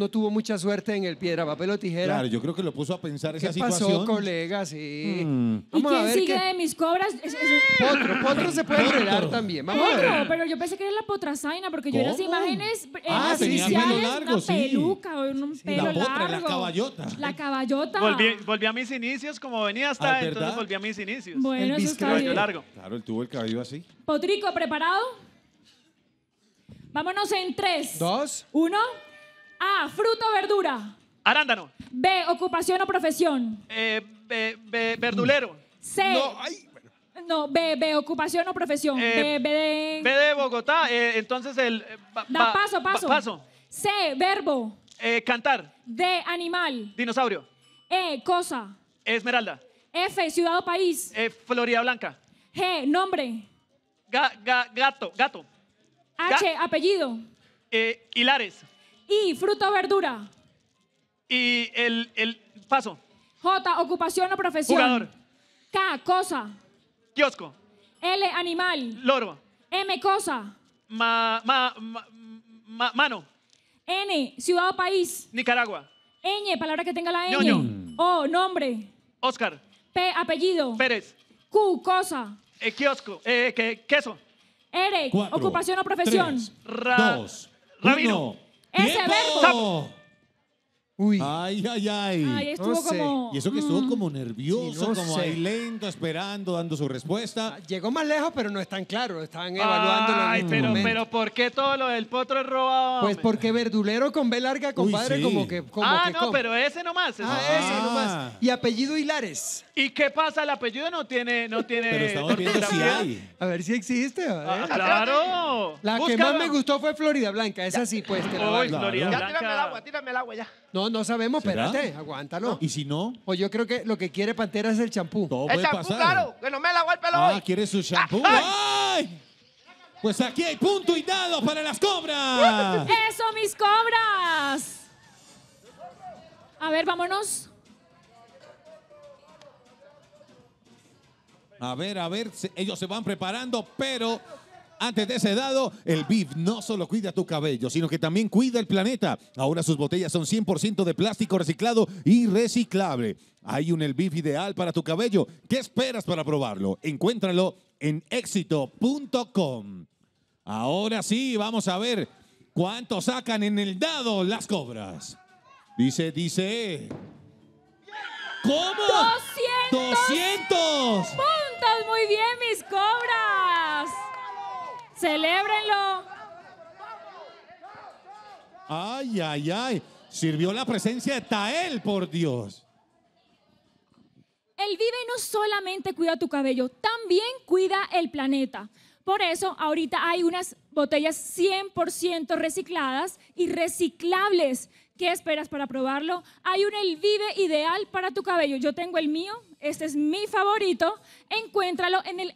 tuvo mucha suerte en el piedra, papel o tijera. Claro, yo creo que lo puso a pensar esa situación. ¿Qué pasó, colega? Sí. Mm. ¿Y quién sigue de mis cobras? Otro Potro, Potro se puede enredar también. Vamos pero yo pensé que era la potrazaina, porque yo en las imágenes eh, ah, tenía una peluca o un pelo la potra, largo. La caballota. La caballota. Volví, a mis inicios como venía hasta, ah, entonces volví a mis inicios. Bueno, el eso está largo. Claro, él tuvo el cabello así. Potrico, ¿preparado? Vámonos en tres Dos. Uno A, fruto o verdura. Arándano. B, ocupación o profesión. Eh, verdulero. C, No, B, B, ocupación o profesión. Eh, B, B de... Bogotá, eh, entonces el... Eh, da paso, paso. paso. C, verbo. cantar, D, animal. dinosaurio, E, cosa. esmeralda, F, ciudad o país. Florida Blanca, G, nombre. gato, gato, H, apellido. Eh, Hilares. I, fruto o verdura. Y el, paso. J, ocupación o profesión. Jugador. K, cosa. Kiosco. L, animal. Loro. M, cosa. Ma, ma, mano. N, ciudad o país. Nicaragua. Ñ, palabra que tenga la ñ. O, nombre. Oscar. P, apellido. Pérez. Q, cosa. Eh, kiosco. Eh, que, queso. Eric, ocupación o profesión. Tres, dos, Rabino. Ese verbo. Uy. Ay, ay, ay. no Y eso que estuvo mm. como nervioso, como ahí lento, esperando, dando su respuesta. Ah, llegó más lejos, pero no es tan claro. Estaban evaluando Ay, este pero, pero ¿por qué todo lo del potro es robado? Pues porque verdulero con B larga, compadre, como que. ah, no, pero ese nomás. Ese ah, nomás. Ah. Y apellido Hilares. ¿Y qué pasa? El apellido no tiene. No tiene pero estamos viendo si A ver si existe. claro. La que más me gustó fue Florida Blanca. Esa sí, pues. Te la Uy, Florida Blanca. Ya tírame el agua, tírame el agua ya. No, no sabemos, espérate, aguántalo. ¿Y si no? Pues yo creo que lo que quiere Pantera es el champú. El champú, claro, que no me la el pelo Ah, quiere su ah, champú. Pues aquí hay punto y dado para las cobras. ¡Eso, mis cobras! A ver, vámonos. A ver, a ver, ellos se van preparando, pero antes de ese dado, el BIF no solo cuida tu cabello, sino que también cuida el planeta. Ahora sus botellas son 100% de plástico reciclado y reciclable. Hay un El BIF ideal para tu cabello. ¿Qué esperas para probarlo? Encuéntralo en éxito.com. Ahora sí, vamos a ver cuánto sacan en el dado las cobras. Dice, dice. ¿Cómo? 200. 200. Puntos, muy bien mis cobras. Celébrenlo. Ay, ay, ay. Sirvió la presencia de Tael, por Dios. El Vive no solamente cuida tu cabello, también cuida el planeta. Por eso ahorita hay unas botellas 100% recicladas y reciclables ¿Qué esperas para probarlo? Hay un Elvive ideal para tu cabello. Yo tengo el mío, este es mi favorito. Encuéntralo en el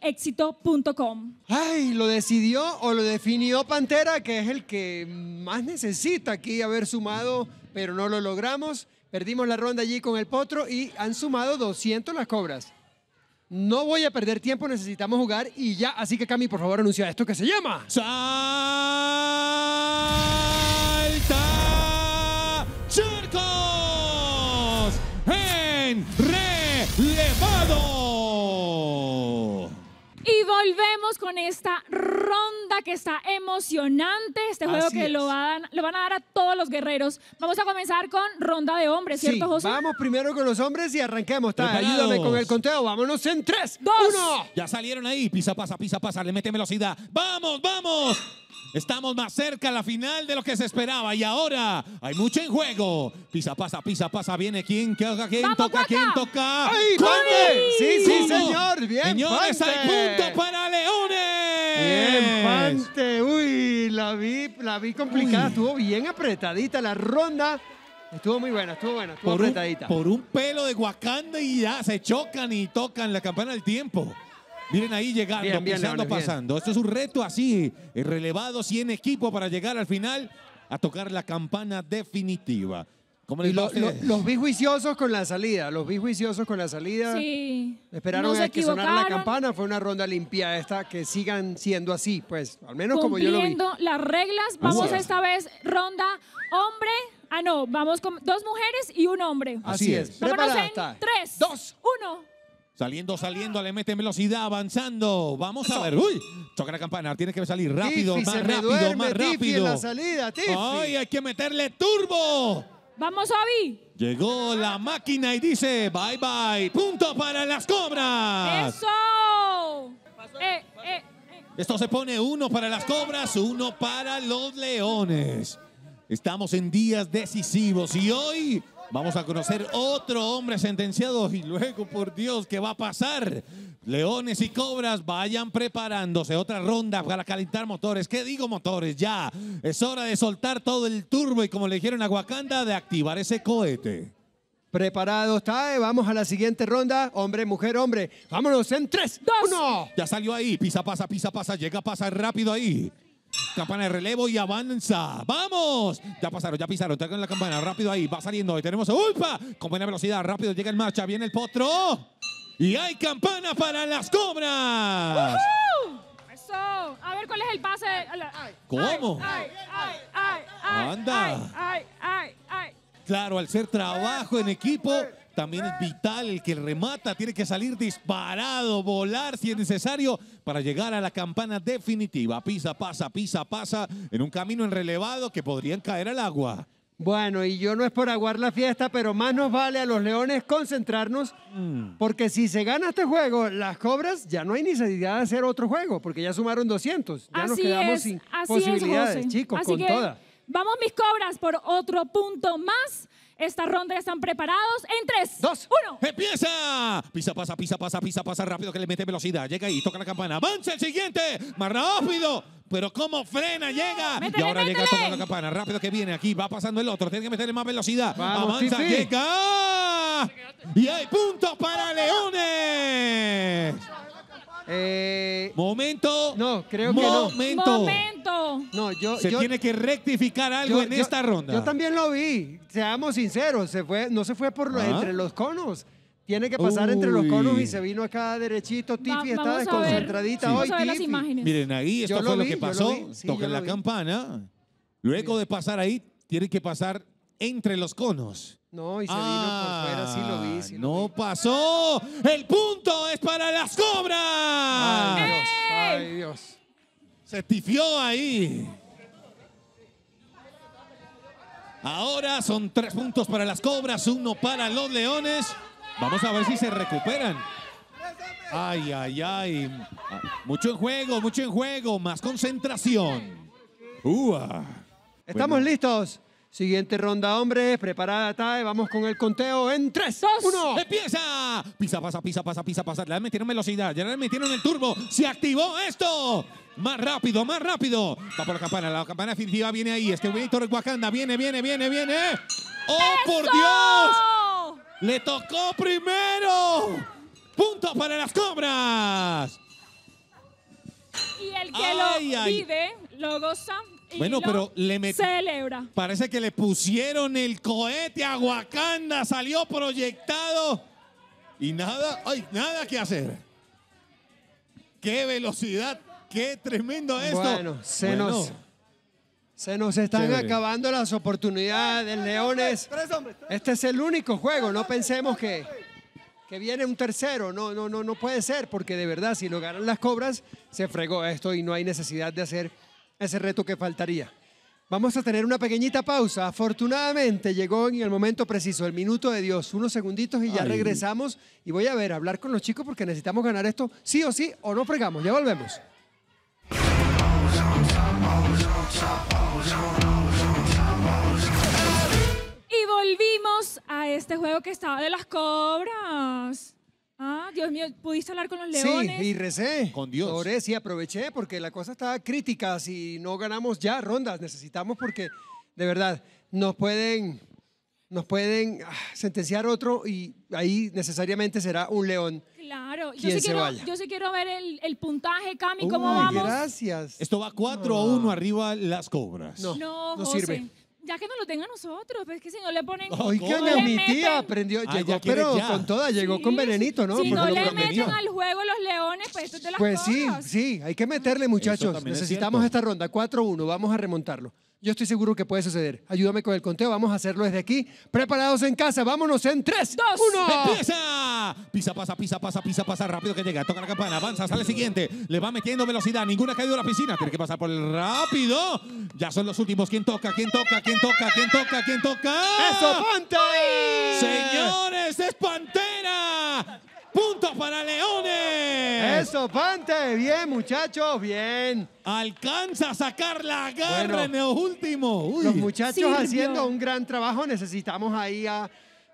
Ay, lo decidió o lo definió Pantera, que es el que más necesita aquí haber sumado, pero no lo logramos. Perdimos la ronda allí con el potro y han sumado 200 las cobras. No voy a perder tiempo, necesitamos jugar y ya. Así que Cami, por favor, anuncia esto que se llama. volvemos con esta ronda que está emocionante. Este juego que lo van, a dar a todos los guerreros. Vamos a comenzar con ronda de hombres, ¿cierto, José? Vamos primero con los hombres y arranquemos. ayúdame con el conteo. Vámonos en tres, dos, 1. Ya salieron ahí. Pisa, pasa, pisa, pasa. Le mete velocidad. ¡Vamos, vamos! Estamos más cerca a la final de lo que se esperaba. Y ahora hay mucho en juego. Pisa, pasa, pisa, pasa. Viene quien, toca, quien toca, quien toca. ¡Ay, Sí, sí, señor. Bien, Señores, punto para Leones. Bien, Uy, la vi, la vi complicada. Estuvo bien apretadita la ronda. Estuvo muy buena, estuvo buena, estuvo por apretadita. Un, por un pelo de Wakanda y ya se chocan y tocan la campana del tiempo. Miren ahí llegando, empezando, pasando. Esto es un reto así, eh, relevado 100 equipo para llegar al final a tocar la campana definitiva los vi con la salida, los vi con la salida. Sí. Esperaron a que sonara la campana, fue una ronda limpia esta, que sigan siendo así, pues, al menos como yo lo vi. las reglas, vamos esta vez ronda hombre, ah no, vamos con dos mujeres y un hombre. Así, es. Vámonos tres, dos, uno. Saliendo, saliendo, le meten velocidad, avanzando. Vamos a ver. Uy, toca la campana, tiene que salir rápido, más rápido, más rápido. En la salida, Ay, hay que meterle turbo. Vamos, Avi. Llegó la máquina y dice bye bye. Punto para las cobras. Eso. Eh, eh, eh. Esto se pone uno para las cobras, uno para los leones. Estamos en días decisivos y hoy vamos a conocer otro hombre sentenciado y luego, por Dios, ¿qué va a pasar? Leones y Cobras, vayan preparándose. Otra ronda para calentar motores. ¿Qué digo motores? Ya. Es hora de soltar todo el turbo y como le dijeron a Wakanda, de activar ese cohete. Preparado está, eh, vamos a la siguiente ronda. Hombre, mujer, hombre. Vámonos en tres, 2, 1. Ya salió ahí. Pisa, pasa, pisa, pasa. Llega, pasa rápido ahí. Campana de relevo y avanza. ¡Vamos! Ya pasaron, ya pisaron. Traigan la campana. Rápido ahí. Va saliendo. y tenemos. ¡Upa! Con buena velocidad. Rápido llega el marcha. Viene el potro. Y hay campana para las cobras. Eso. A ver cuál es el pase. ¿Cómo? Ay, ay, ay, Anda. Claro, al ser trabajo en equipo, también es vital el que remata. Tiene que salir disparado, volar si es necesario para llegar a la campana definitiva. Pisa, pasa, pisa, pasa en un camino enrelevado que podrían caer al agua. Bueno, y yo no es por aguar la fiesta, pero más nos vale a los leones concentrarnos, mm. porque si se gana este juego, las cobras, ya no hay necesidad de hacer otro juego, porque ya sumaron 200. Ya nos quedamos sin posibilidades, chicos, con toda. Vamos, mis cobras, por otro punto más. Esta ronda ya están preparados. En tres, dos, uno. ¡Empieza! Pisa, pasa, pisa, pasa, pisa, pasa rápido que le mete velocidad. Llega ahí, toca la campana. ¡Avanza el siguiente! ¡Más rápido! Pero cómo frena, llega. y ahora llega tocando la campana. Rápido que viene aquí. Va pasando el otro. Tiene que meterle más velocidad. Avanza, llega. Y hay puntos para Leones. Eh, momento. No, creo que no. Momento. se tiene que rectificar algo en esta ronda. Yo también lo vi. Seamos sinceros, se fue, no se fue por lo, entre los conos. Tiene que pasar entre los conos y se vino acá derechito. Tiffy está desconcentradita hoy. Miren, ahí esto fue lo que pasó. Toquen la campana. Luego de pasar ahí, tiene que pasar entre los conos. No, y se vino por fuera, sí lo vi. Ah, no pasó. El punto es para las cobras. ¡Eh! Ay, Dios. Se tifió ahí. Ahora son tres puntos para las cobras, uno para los leones. Vamos a ver si se recuperan. Ay, ay, ay. Mucho en juego, mucho en juego. Más concentración. ¡Uah! Estamos listos. Siguiente ronda, hombres. Preparada, Vamos con el conteo en 3, 2, 1. ¡Empieza! Pisa, pasa, pisa, pasa, pisa, pasa. Le metieron velocidad, ya le metieron el turbo. ¡Se activó esto! Más rápido, más rápido. Va por la campana, la campana definitiva viene ahí. Este bonito Wakanda viene, viene, viene, viene. ¡Oh, por Dios! Le tocó primero. Punto para las cobras. Y el que lo lo goza. Y bueno, pero le celebra. Parece que le pusieron el cohete a Wakanda, salió proyectado y nada, ay, nada que hacer. Qué velocidad, qué tremendo esto. Bueno, se nos se nos están acabando las oportunidades, Leones. Este es el único juego, no pensemos que, que viene un tercero, no, no, no, no puede ser, porque de verdad si lo ganan las cobras, se fregó esto y no hay necesidad de hacer ese reto que faltaría. Vamos a tener una pequeñita pausa. Afortunadamente llegó en el momento preciso, el minuto de Dios, unos segunditos y ya regresamos. Y voy a ver, hablar con los chicos porque necesitamos ganar esto sí o sí o no fregamos. Ya volvemos. Y volvimos a este juego que estaba de las cobras. Ah, Dios mío, ¿pudiste hablar con los leones? Sí, y recé. Con Dios. Oré, sí, aproveché porque la cosa estaba crítica. Si no ganamos ya rondas, necesitamos porque, de verdad, nos pueden nos pueden ah, sentenciar otro y ahí necesariamente será un león. Claro, yo sí, quiero, yo sí, quiero, ver el, puntaje, Cami, cómo vamos. Gracias. Esto va 4 a 1 arriba las cobras. No, no, sirve ya que no lo tengan nosotros, pues que si no le ponen. Oigan, mi tía aprendió, ah, ya, llegó, pero con toda, llegó con venenito, ¿no? Si no, le meten al juego los leones, pues esto te las Pues sí, sí, hay que meterle, muchachos. Necesitamos esta ronda, 4-1, a vamos a remontarlo. Yo estoy seguro que puede suceder. Ayúdame con el conteo. Vamos a hacerlo desde aquí. Preparados en casa. Vámonos en 3, 2, 1. ¡Empieza! Pisa, pasa, pisa, pasa, pisa, pasa. Rápido que llega. Toca la campana. Avanza. Sale siguiente. Le va metiendo velocidad. Ninguna ha caído a la piscina. Tiene que pasar por el rápido. Ya son los últimos. ¿Quién toca? ¿Quién toca? ¿Quién toca? ¿Quién toca? ¿Quién toca? ¡Eso, Pantera! ¡Señores, es Pantera! puntos para Leones. Eso, Pante. Bien, muchachos, bien. Alcanza a sacar la garra en los últimos. Los muchachos haciendo un gran trabajo. Necesitamos ahí a,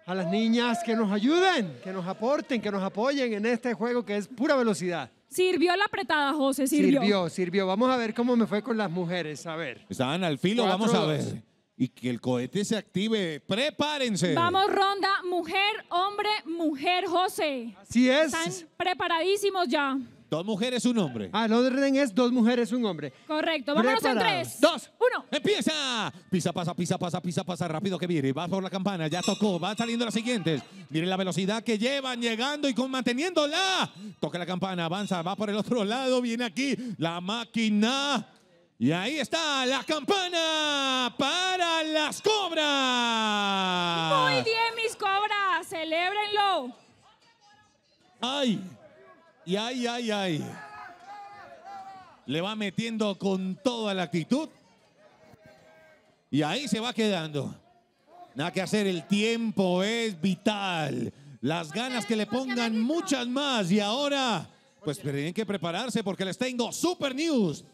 las niñas que nos ayuden, que nos aporten, que nos apoyen en este juego que es pura velocidad. Sirvió la apretada, José, sirvió. Sirvió, sirvió. Vamos a ver cómo me fue con las mujeres, a ver. Estaban al filo, vamos a ver y que el cohete se active. Prepárense. Vamos ronda, mujer, hombre, mujer, José. Así es. Están preparadísimos ya. Dos mujeres, un hombre. Ah, el orden es dos mujeres, un hombre. Correcto. Vámonos en tres. Dos. Uno. Empieza. Pisa, pasa, pisa, pasa, pisa, pasa. Rápido que viene. Va por la campana. Ya tocó. Van saliendo las siguientes. Miren la velocidad que llevan, llegando y con, manteniéndola. Toca la campana, avanza, va por el otro lado. Viene aquí la máquina. Y ahí está la campana para las cobras. Muy bien, mis cobras, celébrenlo. Ay, y ay, ay, ay. Le va metiendo con toda la actitud. Y ahí se va quedando. Nada que hacer, el tiempo es vital. Las ganas que le pongan muchas más. Y ahora, pues tienen que prepararse porque les tengo Super News.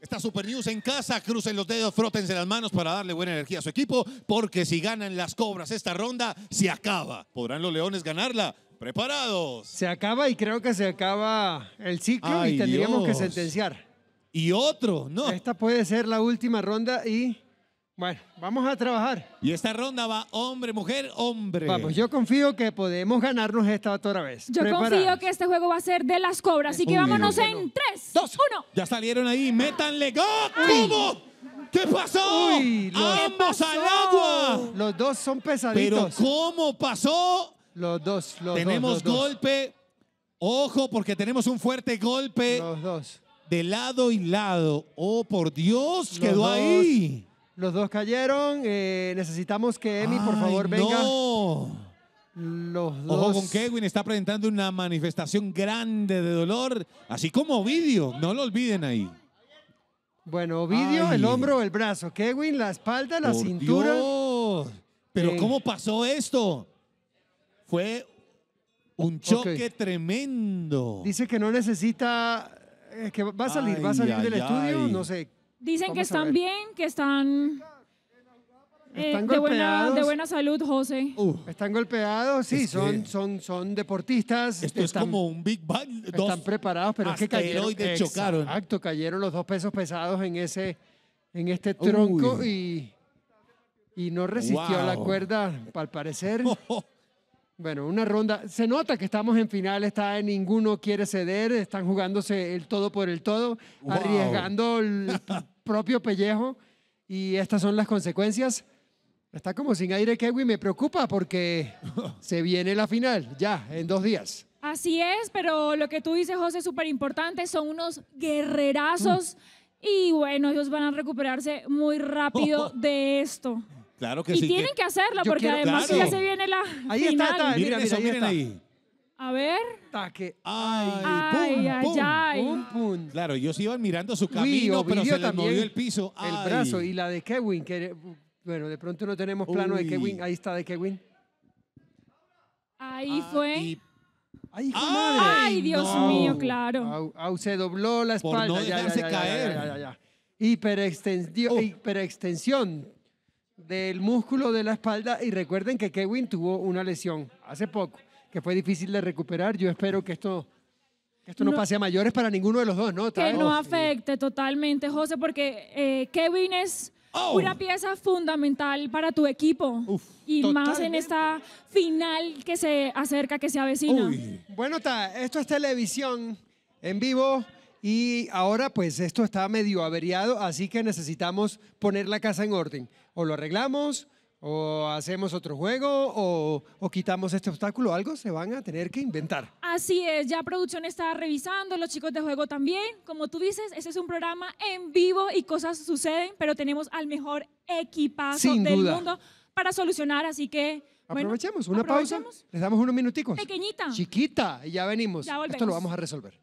Está Super News en casa, crucen los dedos, frótense las manos para darle buena energía a su equipo, porque si ganan las cobras esta ronda, se acaba. ¿Podrán los leones ganarla? ¡Preparados! Se acaba y creo que se acaba el ciclo y tendríamos que sentenciar. Y otro, ¿no? Esta puede ser la última ronda y bueno, vamos a trabajar. Y esta ronda va hombre, mujer, hombre. Vamos, yo confío que podemos ganarnos esta otra vez. Yo confío que este juego va a ser de las cobras, así que vámonos en 3, 2, 1. Ya salieron ahí, métanle gol. ¿Cómo? ¿Qué pasó? Ambos al agua. Los dos son pesaditos. Pero ¿cómo pasó? Los dos, los tenemos dos. Tenemos golpe. Ojo, porque tenemos un fuerte golpe. Los dos. De lado y lado. Oh, por Dios, quedó ahí. Los dos cayeron. Eh, necesitamos que Emi, por favor, venga. Los dos. Ojo con Kevin está presentando una manifestación grande de dolor, así como Ovidio, no lo olviden ahí. Bueno, Ovidio, el hombro, el brazo. Kevin, la espalda, la cintura. Pero eh. ¿cómo pasó esto? Fue un choque tremendo. Dice que no necesita, eh, que va a salir, va a salir del estudio, no sé, Dicen que están bien, eh, que están, de, buena, de, buena, salud, José. están golpeados, sí, son, son, son deportistas. Esto es como un Big Bang. están preparados, pero es que cayeron. Exacto, cayeron los dos pesos pesados en, ese, en este tronco y, y no resistió la cuerda, al parecer. Bueno, una ronda. Se nota que estamos en final, está ninguno quiere ceder, están jugándose el todo por el todo, arriesgando el propio pellejo y estas son las consecuencias. Está como sin aire Kevin, me preocupa porque se viene la final ya en dos días. Así es, pero lo que tú dices, José, es súper importante, son unos guerrerazos mm. y bueno, ellos van a recuperarse muy rápido de esto y tienen que, hacerlo porque además ya se viene la. Ahí está, está. Miren, eso, miren ahí. A ver. Ay, ay, pum, ay, pum, Pum, pum. Claro, ellos iban mirando su camino, pero se les movió el piso. El brazo y la de Kevin, bueno, de pronto no tenemos plano de Kevin. Ahí está de Kevin. Ahí fue. Ah, ay, ah, ay, Dios mío, claro. se dobló la espalda. ya, caer. Hiperextensión del músculo de la espalda y recuerden que Kevin tuvo una lesión hace poco que fue difícil de recuperar. Yo espero que esto esto no, pase a mayores para ninguno de los dos, ¿no? Que no afecte totalmente, José, porque eh, Kevin es oh. una pieza fundamental para tu equipo y más en esta final que se acerca, que se avecina. Bueno, está. esto es televisión en vivo y ahora pues esto está medio averiado, así que necesitamos poner la casa en orden. O lo arreglamos, o hacemos otro juego, o, quitamos este obstáculo, algo se van a tener que inventar. Así es, ya producción está revisando, los chicos de juego también. Como tú dices, este es un programa en vivo y cosas suceden, pero tenemos al mejor equipazo del mundo para solucionar, así que... Aprovechemos, una pausa, les damos unos minuticos. Pequeñita. Chiquita, y ya venimos. Esto lo vamos a resolver.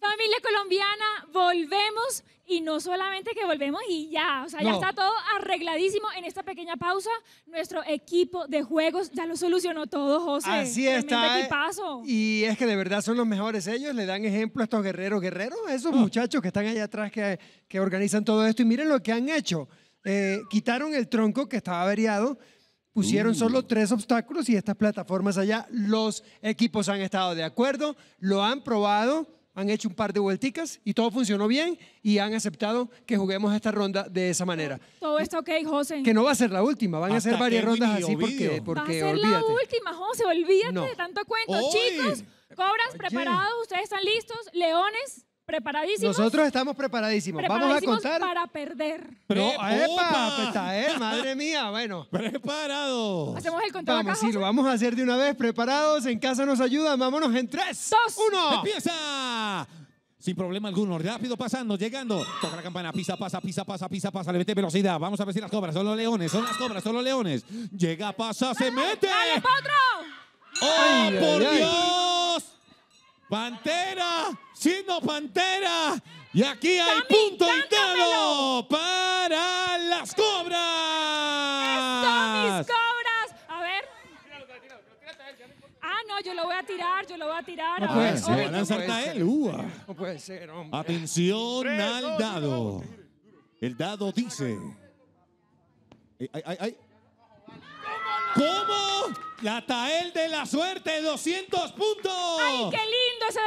Familia colombiana, volvemos y no solamente que volvemos y ya, o sea, ya está todo arregladísimo en esta pequeña pausa. Nuestro equipo de juegos ya lo solucionó todo, José. Así está. Eh. Y es que de verdad son los mejores ellos, le dan ejemplo a estos guerreros guerreros, esos oh. muchachos que están allá atrás que, que organizan todo esto. Y miren lo que han hecho. Eh, quitaron el tronco que estaba averiado, Pusieron solo tres obstáculos y estas plataformas allá, los equipos han estado de acuerdo, lo han probado, han hecho un par de vuelticas y todo funcionó bien y han aceptado que juguemos esta ronda de esa manera. Todo está ok, José. Que no va a ser la última, van a ser varias rondas así porque, porque Va a ser la última, José, olvídate de tanto cuento. Chicos, cobras preparados, ustedes están listos, leones preparadísimos. Nosotros estamos preparadísimos. Vamos a contar. para perder. ¡Epa! Pues, está eh madre mía, bueno. Preparados. Hacemos el conteo Vamos, sí, lo vamos a hacer de una vez. Preparados, en casa nos ayudan. Vámonos en tres, Dos. uno! Empieza. Sin problema alguno, rápido pasando, llegando. Toca la campana, pisa, pasa, pisa, pasa, pisa, pasa, le mete velocidad. Vamos a ver si las cobras, son los leones, son las cobras, son los leones. Llega, pasa, se mete. Potro! ¡Oh, por Dios! Pantera, siendo Pantera. Y aquí hay punto y para las cobras. ¡Están mis cobras. A ver. Ah, no, yo lo voy a tirar, yo lo voy a tirar. No puede ser, hombre. Atención al dado. El dado dice... Eh, ay, ay, ay. ¿Cómo? La Tael de la suerte, 200 puntos. ¡Ay, qué lindo ese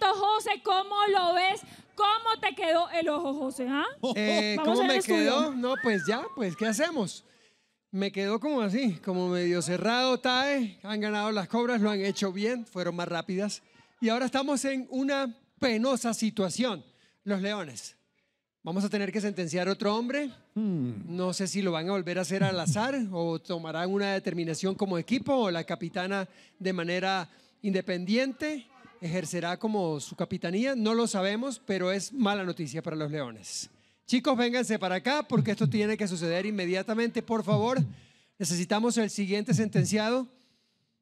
200, José! ¿Cómo lo ves? ¿Cómo te quedó el ojo, José? Ah? Eh, ¿Cómo me quedó? No, pues ya, pues, ¿qué hacemos? Me quedó como así, como medio cerrado, TAE. Han ganado las cobras, lo han hecho bien, fueron más rápidas. Y ahora estamos en una penosa situación, los leones. Vamos a tener que sentenciar a otro hombre. Hmm. No sé si lo van a volver a hacer al azar o tomarán una determinación como equipo o la capitana de manera independiente ejercerá como su capitanía. No lo sabemos, pero es mala noticia para los leones. Chicos, vénganse para acá porque esto tiene que suceder inmediatamente. Por favor, necesitamos el siguiente sentenciado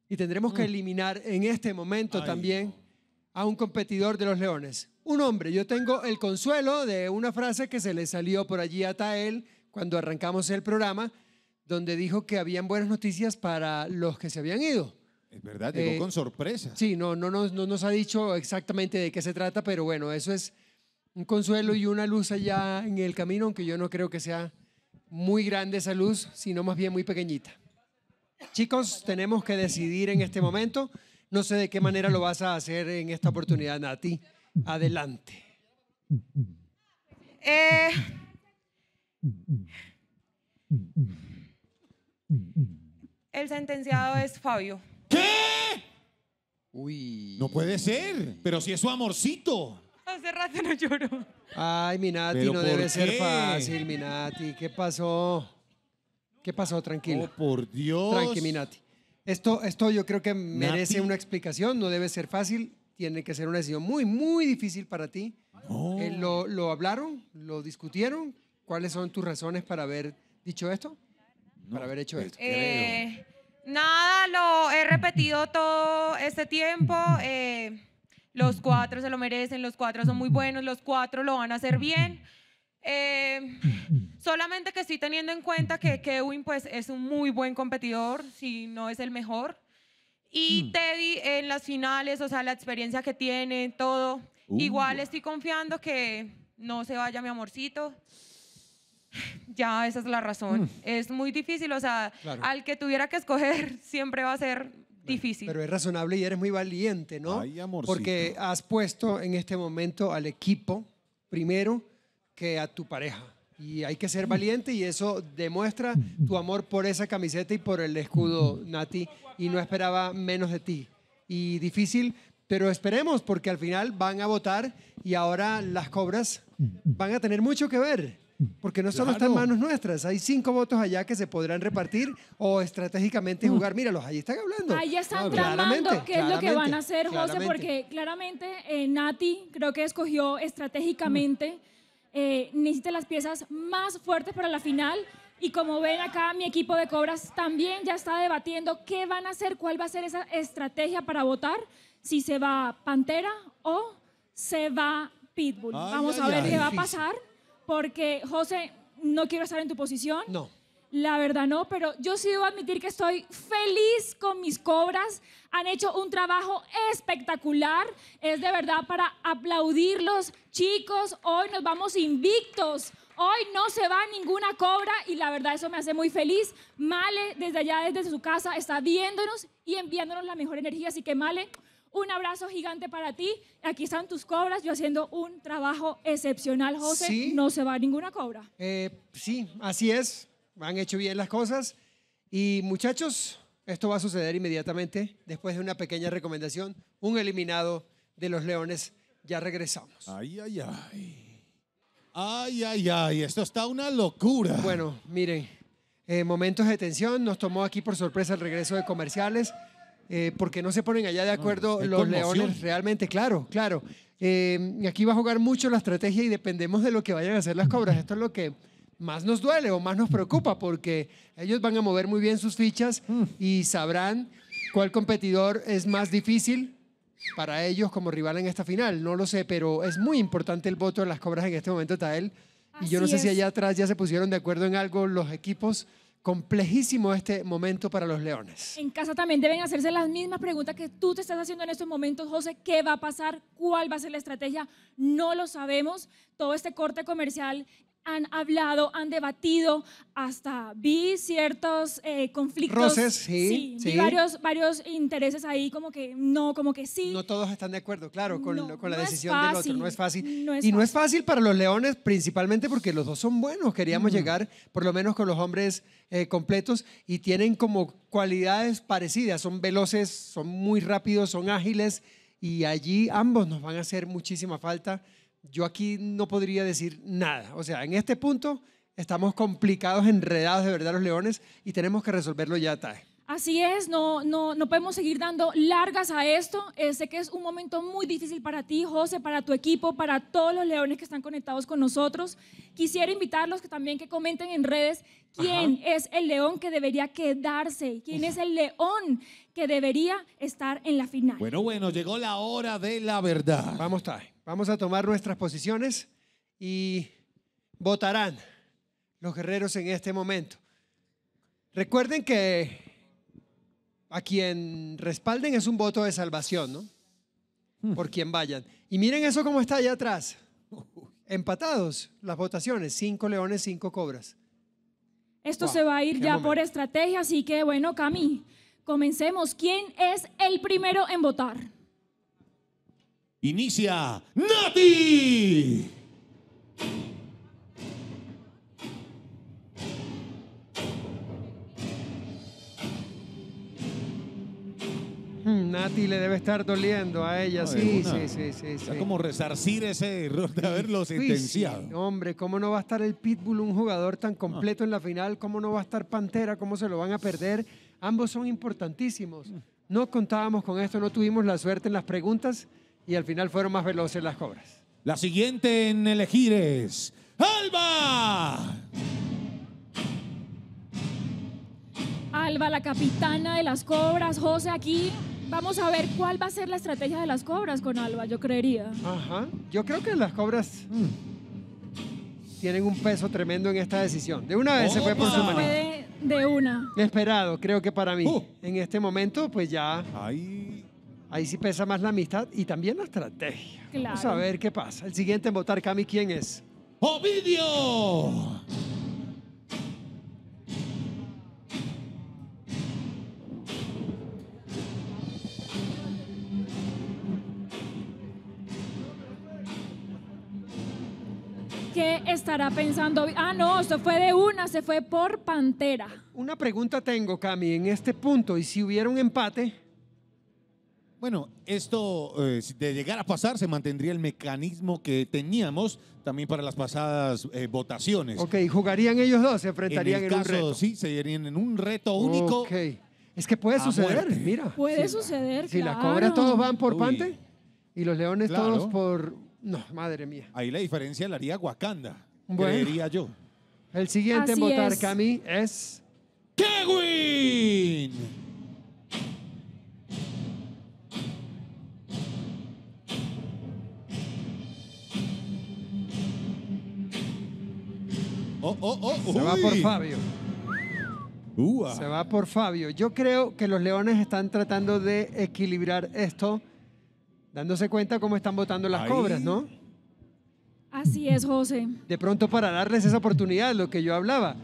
y tendremos que hmm. eliminar en este momento también a un competidor de los leones. Un hombre, yo tengo el consuelo de una frase que se le salió por allí a Tael cuando arrancamos el programa, donde dijo que habían buenas noticias para los que se habían ido. Es verdad, llegó eh, con sorpresa. Sí, no, no, no nos ha dicho exactamente de qué se trata, pero bueno, eso es un consuelo y una luz allá en el camino, aunque yo no creo que sea muy grande esa luz, sino más bien muy pequeñita. Chicos, tenemos que decidir en este momento. No sé de qué manera lo vas a hacer en esta oportunidad, Nati. Adelante. Eh, el sentenciado es Fabio. ¿Qué? Uy. No puede ser, pero si es su amorcito. Hace rato no lloro. Ay, mi Nati, no debe ser fácil, mi Nati. ¿Qué pasó? ¿Qué pasó? Tranquilo. Oh, por Dios. Tranqui, Nati. Esto, esto yo creo que merece una explicación, no debe ser fácil, tiene que ser una decisión muy, muy difícil para ti. Oh. Eh, lo, ¿Lo hablaron? ¿Lo discutieron? ¿Cuáles son tus razones para haber dicho esto? para haber hecho pues, esto. Eh, nada, lo he repetido todo este tiempo. Eh, los cuatro se lo merecen, los cuatro son muy buenos, los cuatro lo van a hacer bien. Eh, solamente que estoy teniendo en cuenta que Kevin pues, es un muy buen competidor, si no es el mejor. Y mm. Teddy en las finales, o sea, la experiencia que tiene, todo. Uh. Igual estoy confiando que no se vaya mi amorcito. Ya, esa es la razón. Mm. Es muy difícil, o sea, al que tuviera que escoger siempre va a ser difícil. Pero es razonable y eres muy valiente, ¿no? Porque has puesto en este momento al equipo primero que a tu pareja. Y hay que ser mm. valiente y eso demuestra mm. tu amor por esa camiseta y por el escudo, Nati. Y no esperaba menos de ti. Y difícil, pero esperemos porque al final van a votar y ahora las cobras mm. van a tener mucho que ver. Porque no solo están en manos nuestras, hay cinco votos allá que se podrán repartir o estratégicamente jugar. Míralos, ahí están hablando. Ahí están claramente, qué es lo que van a hacer, José, porque claramente eh, Nati creo que escogió estratégicamente eh, las piezas más fuertes para la final. Y como ven acá, mi equipo de Cobras también ya está debatiendo qué van a hacer, cuál va a ser esa estrategia para votar, si se va Pantera o se va Pitbull. Vamos a ver qué va a pasar, porque José, no quiero estar en tu posición. No. La verdad no, pero yo sí debo admitir que estoy feliz con mis cobras. Han hecho un trabajo espectacular. Es de verdad para aplaudirlos. Chicos, hoy nos vamos invictos. Hoy no se va ninguna cobra y la verdad eso me hace muy feliz. Male, desde allá, desde su casa, está viéndonos y enviándonos la mejor energía. Así que Male, un abrazo gigante para ti. Aquí están tus cobras, yo haciendo un trabajo excepcional, José. No se va ninguna cobra. Eh, sí, así es han hecho bien las cosas. Y muchachos, esto va a suceder inmediatamente después de una pequeña recomendación. Un eliminado de los Leones. Ya regresamos. Ay, ay, ay. Ay, ay, ay. Esto está una locura. Bueno, miren, eh, momentos de tensión. Nos tomó aquí por sorpresa el regreso de comerciales. Eh, porque no se ponen allá de acuerdo los leones realmente, claro, claro. Eh, aquí va a jugar mucho la estrategia y dependemos de lo que vayan a hacer las cobras. Esto es lo que más nos duele o más nos preocupa porque ellos van a mover muy bien sus fichas mm. y sabrán cuál competidor es más difícil para ellos como rival en esta final. No lo sé, pero es muy importante el voto de las cobras en este momento, Tael. Y yo no sé si allá atrás ya se pusieron de acuerdo en algo los equipos. Complejísimo este momento para los leones. En casa también deben hacerse las mismas preguntas que tú te estás haciendo en estos momentos, José. ¿Qué va a pasar? ¿Cuál va a ser la estrategia? No lo sabemos. Todo este corte comercial han hablado, han debatido, hasta vi ciertos eh, conflictos. Roces, sí. sí, Vi varios, varios intereses ahí, como que no, como que sí. No todos están de acuerdo, claro, con, con la decisión del otro. No es fácil. y no es fácil para los leones, principalmente porque los dos son buenos. Queríamos llegar, por lo menos con los hombres eh, completos, y tienen como cualidades parecidas. Son veloces, son muy rápidos, son ágiles, y allí ambos nos van a hacer muchísima falta yo aquí no podría decir nada. O sea, en este punto estamos complicados, enredados de verdad los leones y tenemos que resolverlo ya, Tae. Así es, no, no, no podemos seguir dando largas a esto. Eh, sé que es un momento muy difícil para ti, José, para tu equipo, para todos los leones que están conectados con nosotros. Quisiera invitarlos que también que comenten en redes quién es el león que debería quedarse, quién es el león que debería estar en la final. Bueno, bueno, llegó la hora de la verdad. Vamos, Tae. Vamos a tomar nuestras posiciones y votarán los guerreros en este momento. Recuerden que a quien respalden es un voto de salvación, ¿no? Hmm. Por quien vayan. Y miren eso como está allá atrás. Empatados las votaciones, cinco leones, cinco cobras. Esto se va a ir ya por estrategia, así que bueno, Cami, comencemos. ¿Quién es el primero en votar? Inicia Nati. Hmm, Nati le debe estar doliendo a ella, sí, sí, sí, sí, como resarcir ese error de haberlo sentenciado. Hombre, ¿cómo no va a estar el Pitbull, un jugador tan ah. completo en la final? ¿Cómo no va a estar Pantera? ¿Cómo se lo van a perder? Ambos son importantísimos. Mm. No contábamos con esto, no tuvimos la suerte en las preguntas y al final fueron más veloces las cobras. La siguiente en elegir es Alba. Alba, la capitana de las cobras, José aquí. Vamos a ver cuál va a ser la estrategia de las cobras con Alba, yo creería. Ajá. Yo creo que las cobras tienen un peso tremendo en esta decisión. De una vez se fue por su manera. de, de, una. Esperado, creo que para mí. Oh. En este momento, pues ya. Ay. Ahí sí pesa más la amistad y también la estrategia. Vamos a ver qué pasa. El siguiente en votar, Cami, ¿quién es? ¡Ovidio! ¿Qué estará pensando? Ah, no, se fue de una, se fue por Pantera. Una pregunta tengo, Cami, en este punto, y si hubiera un empate, bueno, esto, eh, de llegar a pasar, se mantendría el mecanismo que teníamos también para las pasadas eh, votaciones. Ok, jugarían ellos dos, se enfrentarían en, un reto. en un reto único. Es que puede suceder, mira. Puede suceder. Si las cobras todos van por Pante y los leones todos por. No, madre mía. Ahí la diferencia la haría Wakanda, bueno. creería yo. El siguiente en votar, Cami, es. ¡Kewin! Oh, oh, oh, Se va por Fabio. Se va por Fabio. Yo creo que los Leones están tratando de equilibrar esto, dándose cuenta cómo están votando las cobras, ¿no? Así es, José. De pronto para darles esa oportunidad, lo que yo hablaba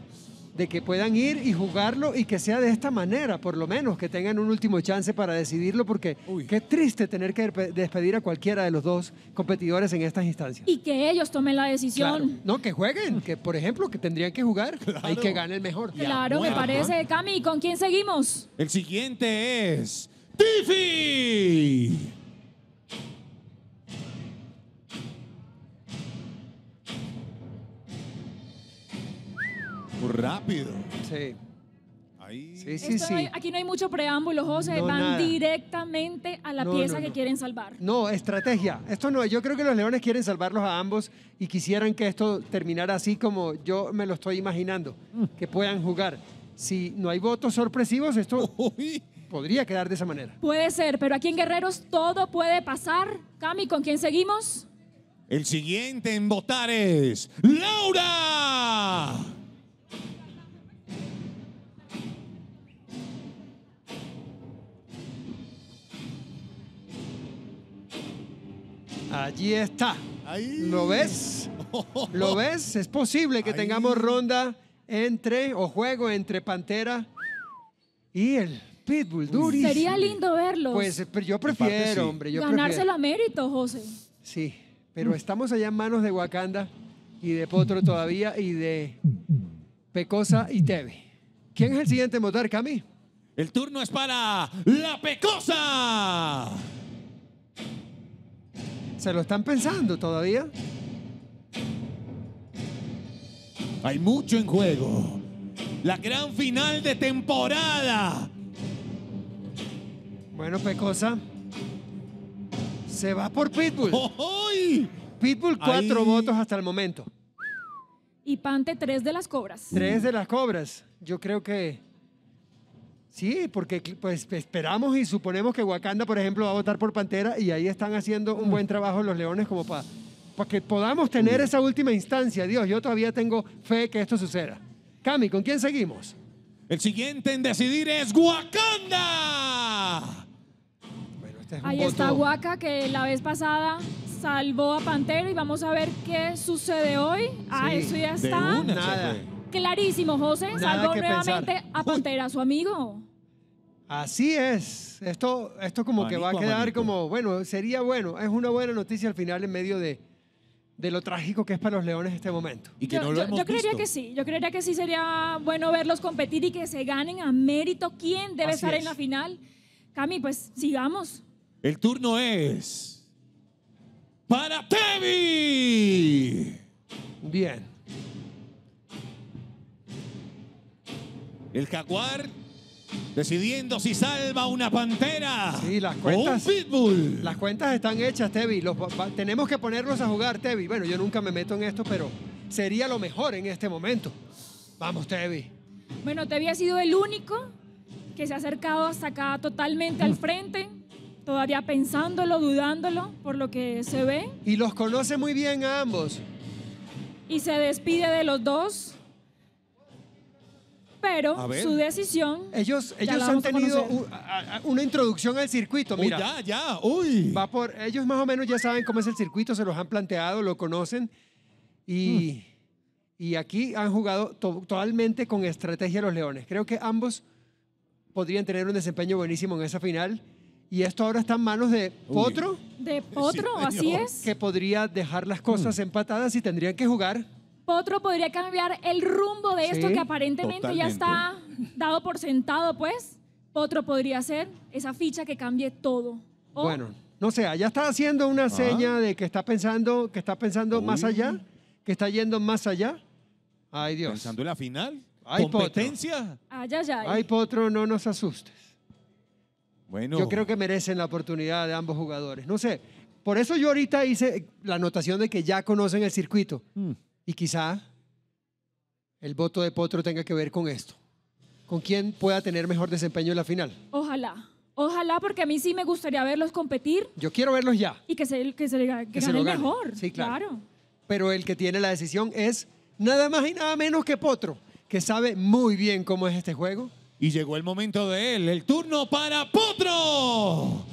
de que puedan ir y jugarlo y que sea de esta manera, por lo menos, que tengan un último chance para decidirlo, porque qué triste tener que despedir a cualquiera de los dos competidores en estas instancias. Y que ellos tomen la decisión. No, que jueguen, que por ejemplo, que tendrían que jugar y que gane el mejor. Claro, me parece. Cami, ¿con quién seguimos? El siguiente es Tiffy. rápido. Sí. Ahí. Sí, sí, aquí no hay mucho preámbulo, José. Van directamente a la pieza que quieren salvar. No, estrategia. Esto no Yo creo que los leones quieren salvarlos a ambos y quisieran que esto terminara así como yo me lo estoy imaginando. Mm. Que puedan jugar. Si no hay votos sorpresivos, esto podría quedar de esa manera. Puede ser, pero aquí en Guerreros todo puede pasar. Cami, ¿con quién seguimos? El siguiente en votar es Laura. Allí está. Ahí. ¿Lo ves? ¿Lo ves? Es posible que tengamos ronda entre o juego entre Pantera y el Pitbull. duri. Sería lindo verlos. Pues eh, yo prefiero, hombre. Yo Ganárselo a mérito, José. Sí, pero estamos allá en manos de Wakanda y de Potro todavía y de Pecosa y Teve. ¿Quién es el siguiente motor, Cami? El turno es para la Pecosa. ¿Se lo están pensando todavía? Hay mucho en juego. La gran final de temporada. Bueno, Pecosa. Se va por Pitbull. ¡Ojo! Pitbull, cuatro votos hasta el momento. Y Pante, tres de las cobras. Tres de las cobras. Yo creo que Sí, porque pues, esperamos y suponemos que Wakanda, por ejemplo, va a votar por Pantera y ahí están haciendo un buen trabajo los leones como para que podamos tener esa última instancia. Dios, yo todavía tengo fe que esto suceda. Cami, ¿con quién seguimos? El siguiente en decidir es Wakanda. Este ahí está Waka que la vez pasada salvó a Pantera y vamos a ver qué sucede hoy. Ah, eso ya está. De Nada clarísimo, José. Salvo nuevamente a su amigo. Así es. Esto, esto como que va a quedar como, bueno, sería bueno. Es una buena noticia al final en medio de, de lo trágico que es para los leones este momento. yo, creería que sí, yo creería que sí sería bueno verlos competir y que se ganen a mérito quién debe estar en la final. Cami, pues sigamos. El turno es para Tevi. Bien. El jaguar decidiendo si salva una pantera sí, las cuentas, o un pitbull. Las cuentas están hechas, Tevi. tenemos que ponernos a jugar, Tevi. Bueno, yo nunca me meto en esto, pero sería lo mejor en este momento. Vamos, Tevi. Bueno, Tevi ha sido el único que se ha acercado hasta acá totalmente al frente, todavía pensándolo, dudándolo, por lo que se ve. Y los conoce muy bien a ambos. Y se despide de los dos pero su decisión. Ellos, ellos han tenido una introducción al circuito, mira. ya, ya, uy. Va por, ellos más o menos ya saben cómo es el circuito, se los han planteado, lo conocen. Y, y aquí han jugado totalmente con estrategia los Leones. Creo que ambos podrían tener un desempeño buenísimo en esa final. Y esto ahora está en manos de Potro. De Potro, así es. Que podría dejar las cosas mm. empatadas y tendrían que jugar otro podría cambiar el rumbo de esto que aparentemente ya está dado por sentado, pues. Otro podría ser esa ficha que cambie todo. bueno, no sé, ya está haciendo una ah. seña de que está pensando, que está pensando más allá, que está yendo más allá. Ay, Dios. Pensando en la final. Ay, competencia. Ay, ay, ay. Potro, no nos asustes. Bueno. Yo creo que merecen la oportunidad de ambos jugadores. No sé, por eso yo ahorita hice la anotación de que ya conocen el circuito. Hmm. Y quizá el voto de Potro tenga que ver con esto. ¿Con quién pueda tener mejor desempeño en la final? Ojalá. Ojalá, porque a mí sí me gustaría verlos competir. Yo quiero verlos ya. Y que se, que gane el mejor. Sí, claro. claro. Pero el que tiene la decisión es nada más y nada menos que Potro, que sabe muy bien cómo es este juego. Y llegó el momento de él, el turno para Potro.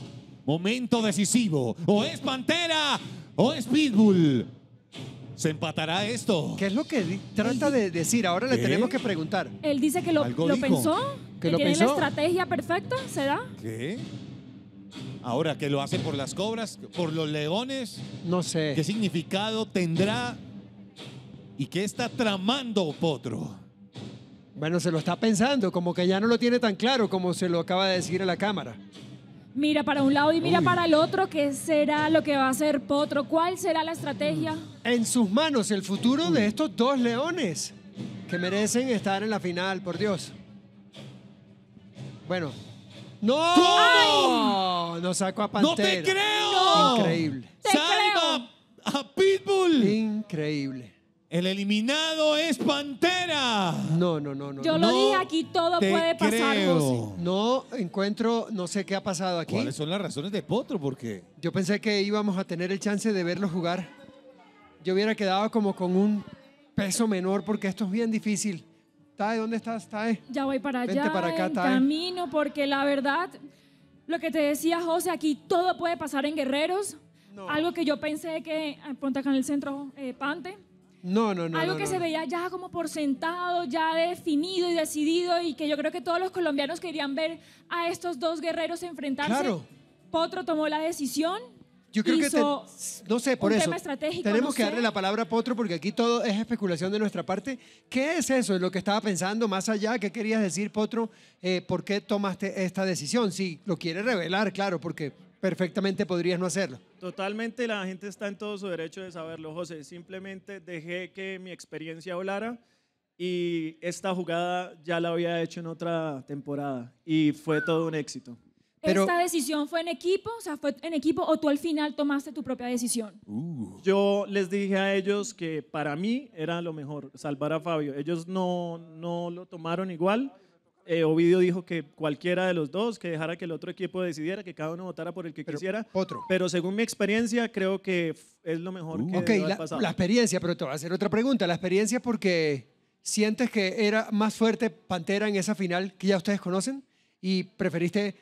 Momento decisivo. O es Pantera o es Pitbull se empatará esto. ¿Qué es lo que trata de decir? Ahora le tenemos que preguntar. Él dice que lo, pensó, que, tiene la estrategia perfecta, ¿se da? ¿Qué? Ahora que lo hace por las cobras, por los leones. No sé. ¿Qué significado tendrá? ¿Y qué está tramando Potro? Bueno, se lo está pensando, como que ya no lo tiene tan claro como se lo acaba de decir a la cámara mira para un lado y mira para el otro, ¿qué será lo que va a hacer Potro? ¿Cuál será la estrategia? En sus manos el futuro de estos dos leones que merecen estar en la final, por Dios. Bueno. ¡No! No No a Pantera. ¡No te creo! Increíble. Salva a Pitbull! Increíble. El eliminado es Pantera. No, no, no, no. Yo lo dije aquí, todo puede pasar. No encuentro, no sé qué ha pasado aquí. ¿Cuáles son las razones de Potro? Porque Yo pensé que íbamos a tener el chance de verlo jugar. Yo hubiera quedado como con un peso menor porque esto es bien difícil. Tae, ¿dónde estás, Tae? Ya voy para Vente para acá, en camino, porque la verdad, lo que te decía José, aquí todo puede pasar en Guerreros. Algo que yo pensé que, ah, ponte acá en el centro, eh, Pante, no, no, no. Algo que se veía ya como por sentado, ya definido y decidido y que yo creo que todos los colombianos querían ver a estos dos guerreros enfrentarse. Claro. Potro tomó la decisión. Yo creo que no sé, por un eso. Tema estratégico, tenemos que darle la palabra a Potro porque aquí todo es especulación de nuestra parte. ¿Qué es eso? Es lo que estaba pensando más allá. ¿Qué querías decir, Potro? Eh, ¿Por qué tomaste esta decisión? Si lo quieres revelar, claro, porque perfectamente podrías no hacerlo. Totalmente, la gente está en todo su derecho de saberlo, José. Simplemente dejé que mi experiencia hablara y esta jugada ya la había hecho en otra temporada y fue todo un éxito. ¿Esta decisión fue en equipo? O ¿fue en equipo o tú al final tomaste tu propia decisión? Uh. Yo les dije a ellos que para mí era lo mejor, salvar a Fabio. Ellos no, no lo tomaron igual. Eh, Ovidio dijo que cualquiera de los dos, que dejara que el otro equipo decidiera, que cada uno votara por el que quisiera. Otro. Pero según mi experiencia, creo que es lo mejor uh. que okay, la, pasado. la experiencia, pero te voy a hacer otra pregunta. La experiencia porque sientes que era más fuerte Pantera en esa final que ya ustedes conocen y preferiste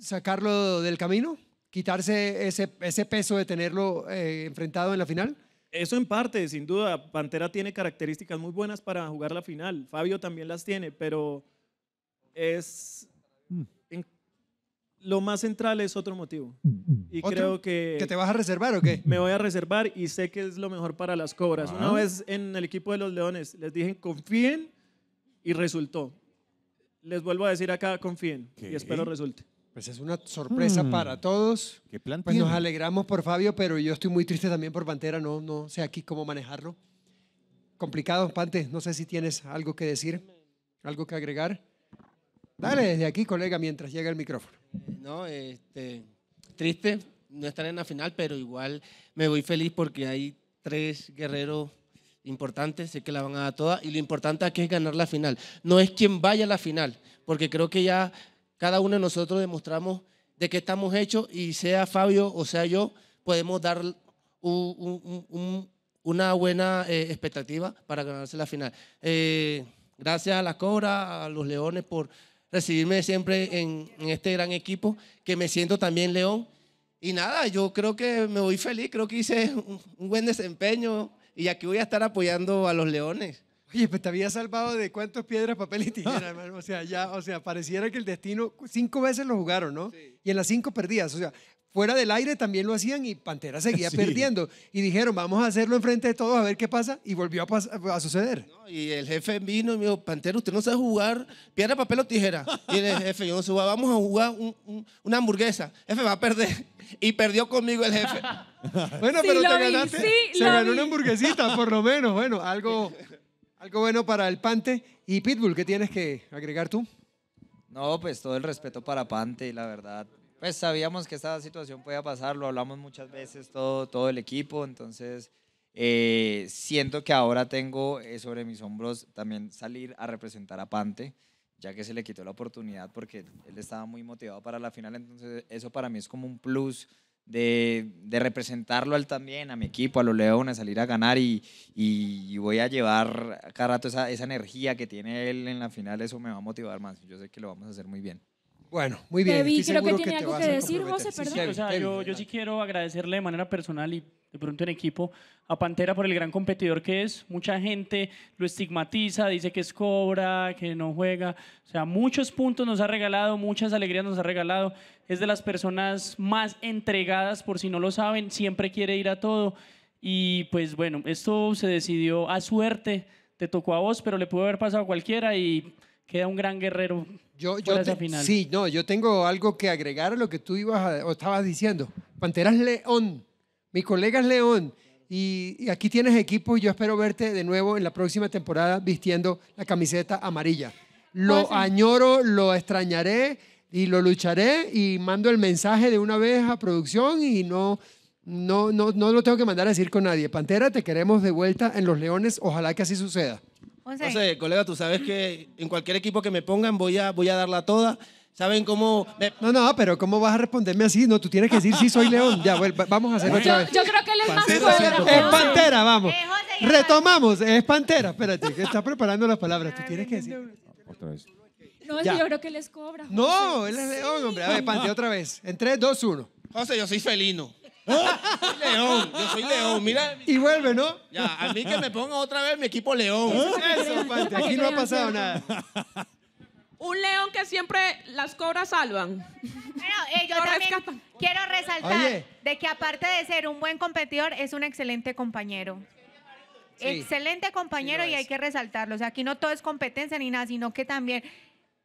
sacarlo del camino, quitarse ese, ese peso de tenerlo eh, enfrentado en la final. Eso en parte, sin duda. Pantera tiene características muy buenas para jugar la final. Fabio también las tiene, pero es... Mm. lo más central es otro motivo. Y creo que... te vas a reservar o qué? Me voy a reservar y sé que es lo mejor para las cobras. Una ah. vez en el equipo de los Leones les dije, confíen y resultó. Les vuelvo a decir acá, confíen y espero resulte. Pues es una sorpresa hmm. para todos. ¿Qué plan Pues nos alegramos por Fabio, pero yo estoy muy triste también por Pantera. No, no sé aquí cómo manejarlo. Complicado, Pante. No sé si tienes algo que decir, algo que agregar. Dale desde aquí, colega, mientras llega el micrófono. Eh, no, este, triste no estar en la final, pero igual me voy feliz porque hay tres guerreros importantes, sé que la van a dar todas, y lo importante aquí es ganar la final. No es quien vaya a la final, porque creo que ya cada uno de nosotros demostramos de qué estamos hechos y sea Fabio o sea yo, podemos dar una buena eh, expectativa para ganarse la final. Eh, gracias a la Cobra, a los leones por recibirme siempre en, este gran equipo, que me siento también león. Y nada, yo creo que me voy feliz, creo que hice un, buen desempeño y aquí voy a estar apoyando a los leones. Oye, pues te había salvado de cuántos piedras, papel y tijera, hermano. O sea, ya, o sea, pareciera que el destino, cinco veces lo jugaron, ¿no? Y en las cinco perdías. O sea, fuera del aire también lo hacían y Pantera seguía perdiendo. Y dijeron, vamos a hacerlo enfrente de todos a ver qué pasa. Y volvió a, suceder. y el jefe vino y me dijo, Pantera, usted no sabe jugar piedra, papel o tijera. Y el jefe, yo no sé vamos a jugar una hamburguesa. Jefe, va a perder. Y perdió conmigo el jefe. bueno, pero te ganaste. se ganó una hamburguesita, por lo menos. Bueno, algo, algo bueno para el Pante. Y Pitbull, ¿qué tienes que agregar tú? No, pues todo el respeto para Pante, la verdad pues sabíamos que esta situación podía pasar, lo hablamos muchas veces todo, todo el equipo, entonces eh, siento que ahora tengo eh, sobre mis hombros también salir a representar a Pante, ya que se le quitó la oportunidad porque él estaba muy motivado para la final, entonces eso para mí es como un plus. De, de representarlo a él también, a mi equipo, a los Leones, salir a ganar y, y, voy a llevar cada rato esa, esa energía que tiene él en la final, eso me va a motivar más. Yo sé que lo vamos a hacer muy bien. Bueno, muy bien. Estoy creo que tiene que algo que decir, José, perdón. o sea, yo, yo, sí quiero agradecerle de manera personal y de pronto en equipo a Pantera por el gran competidor que es. Mucha gente lo estigmatiza, dice que es cobra, que no juega. O sea, muchos puntos nos ha regalado, muchas alegrías nos ha regalado. Es de las personas más entregadas, por si no lo saben, siempre quiere ir a todo. Y pues bueno, esto se decidió a suerte. Te tocó a vos, pero le pudo haber pasado a cualquiera y queda un gran guerrero yo, yo Sí, no, yo tengo algo que agregar a lo que tú ibas o estabas diciendo. Panteras León, mi colega es León. Y, aquí tienes equipo y yo espero verte de nuevo en la próxima temporada vistiendo la camiseta amarilla. Lo pues, añoro, lo extrañaré y lo lucharé y mando el mensaje de una vez a producción y no, no, no, no lo tengo que mandar a decir con nadie. Pantera, te queremos de vuelta en Los Leones. Ojalá que así suceda. José, colega, tú sabes que en cualquier equipo que me pongan voy a, voy a darla toda. ¿Saben cómo? No, no, pero ¿cómo vas a responderme así? No, tú tienes que decir sí soy león. Ya, vamos a hacer otra vez. Yo creo que él es pantera, más Es pantera, vamos. Eh, Retomamos, es pantera. Espérate, que está preparando las palabras. Tú tienes que decir. Otra vez. No, yo creo que él cobra. No, él es león, hombre. A ver, pantea otra vez. En 3, 2, 1. José, yo soy felino. León, yo soy León, mira. Y vuelve, ¿no? Ya, a mí que me ponga otra vez mi equipo León. aquí no ha pasado nada. Un león que siempre las cobras salvan. Bueno, eh, yo también quiero resaltar de que aparte de ser un buen competidor, es un excelente compañero. Excelente compañero y hay que resaltarlo. O sea, aquí no todo es competencia ni nada, sino que también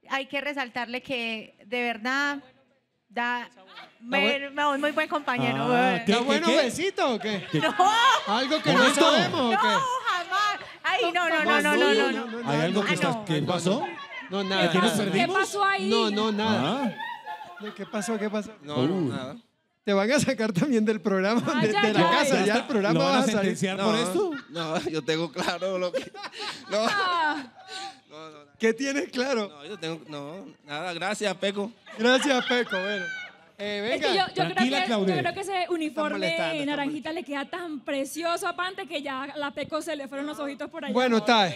hay que resaltarle que de verdad Da, me, voy muy buen compañero. Ah, ¿Qué, buenos besitos o qué? No, ¿Algo que no sabemos qué? no, jamás. Ay, no, no, no, no, no, no, ¿Hay algo que ah, ¿Qué pasó? No, nada. ¿Qué pasó ahí? No, no, nada. Ah. ¿Qué pasó? ¿Qué pasó? Uh. No, nada. Te van a sacar también del programa, de, la casa. Ya el programa van a a por esto? No, yo tengo claro lo que. No, ¿Qué tienes claro? No, yo tengo. No, nada, gracias, Peco. Gracias, Peco, bueno. Eh, venga. Es que yo, creo que, ese uniforme naranjita le queda tan precioso a Pante que ya a la Peco se le fueron los ojitos por ahí. Bueno, está.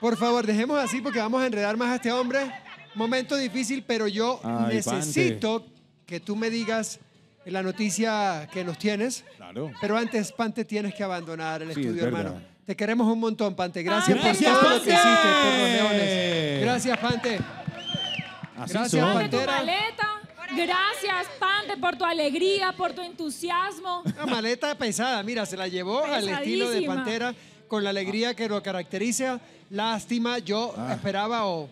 por favor, dejemos así porque vamos a enredar más a este hombre. Momento difícil, pero yo necesito que tú me digas la noticia que nos tienes. Claro. Pero antes, Pante, tienes que abandonar el estudio, hermano. Te queremos un montón, Pante. Gracias por todo lo que hiciste por los leones. Gracias, Pante. Gracias, Pantera. Tu maleta. Gracias, Pante, por tu alegría, por tu entusiasmo. Una maleta pesada, mira, se la llevó al estilo de Pantera con la alegría que lo caracteriza. Lástima, yo ah. esperaba o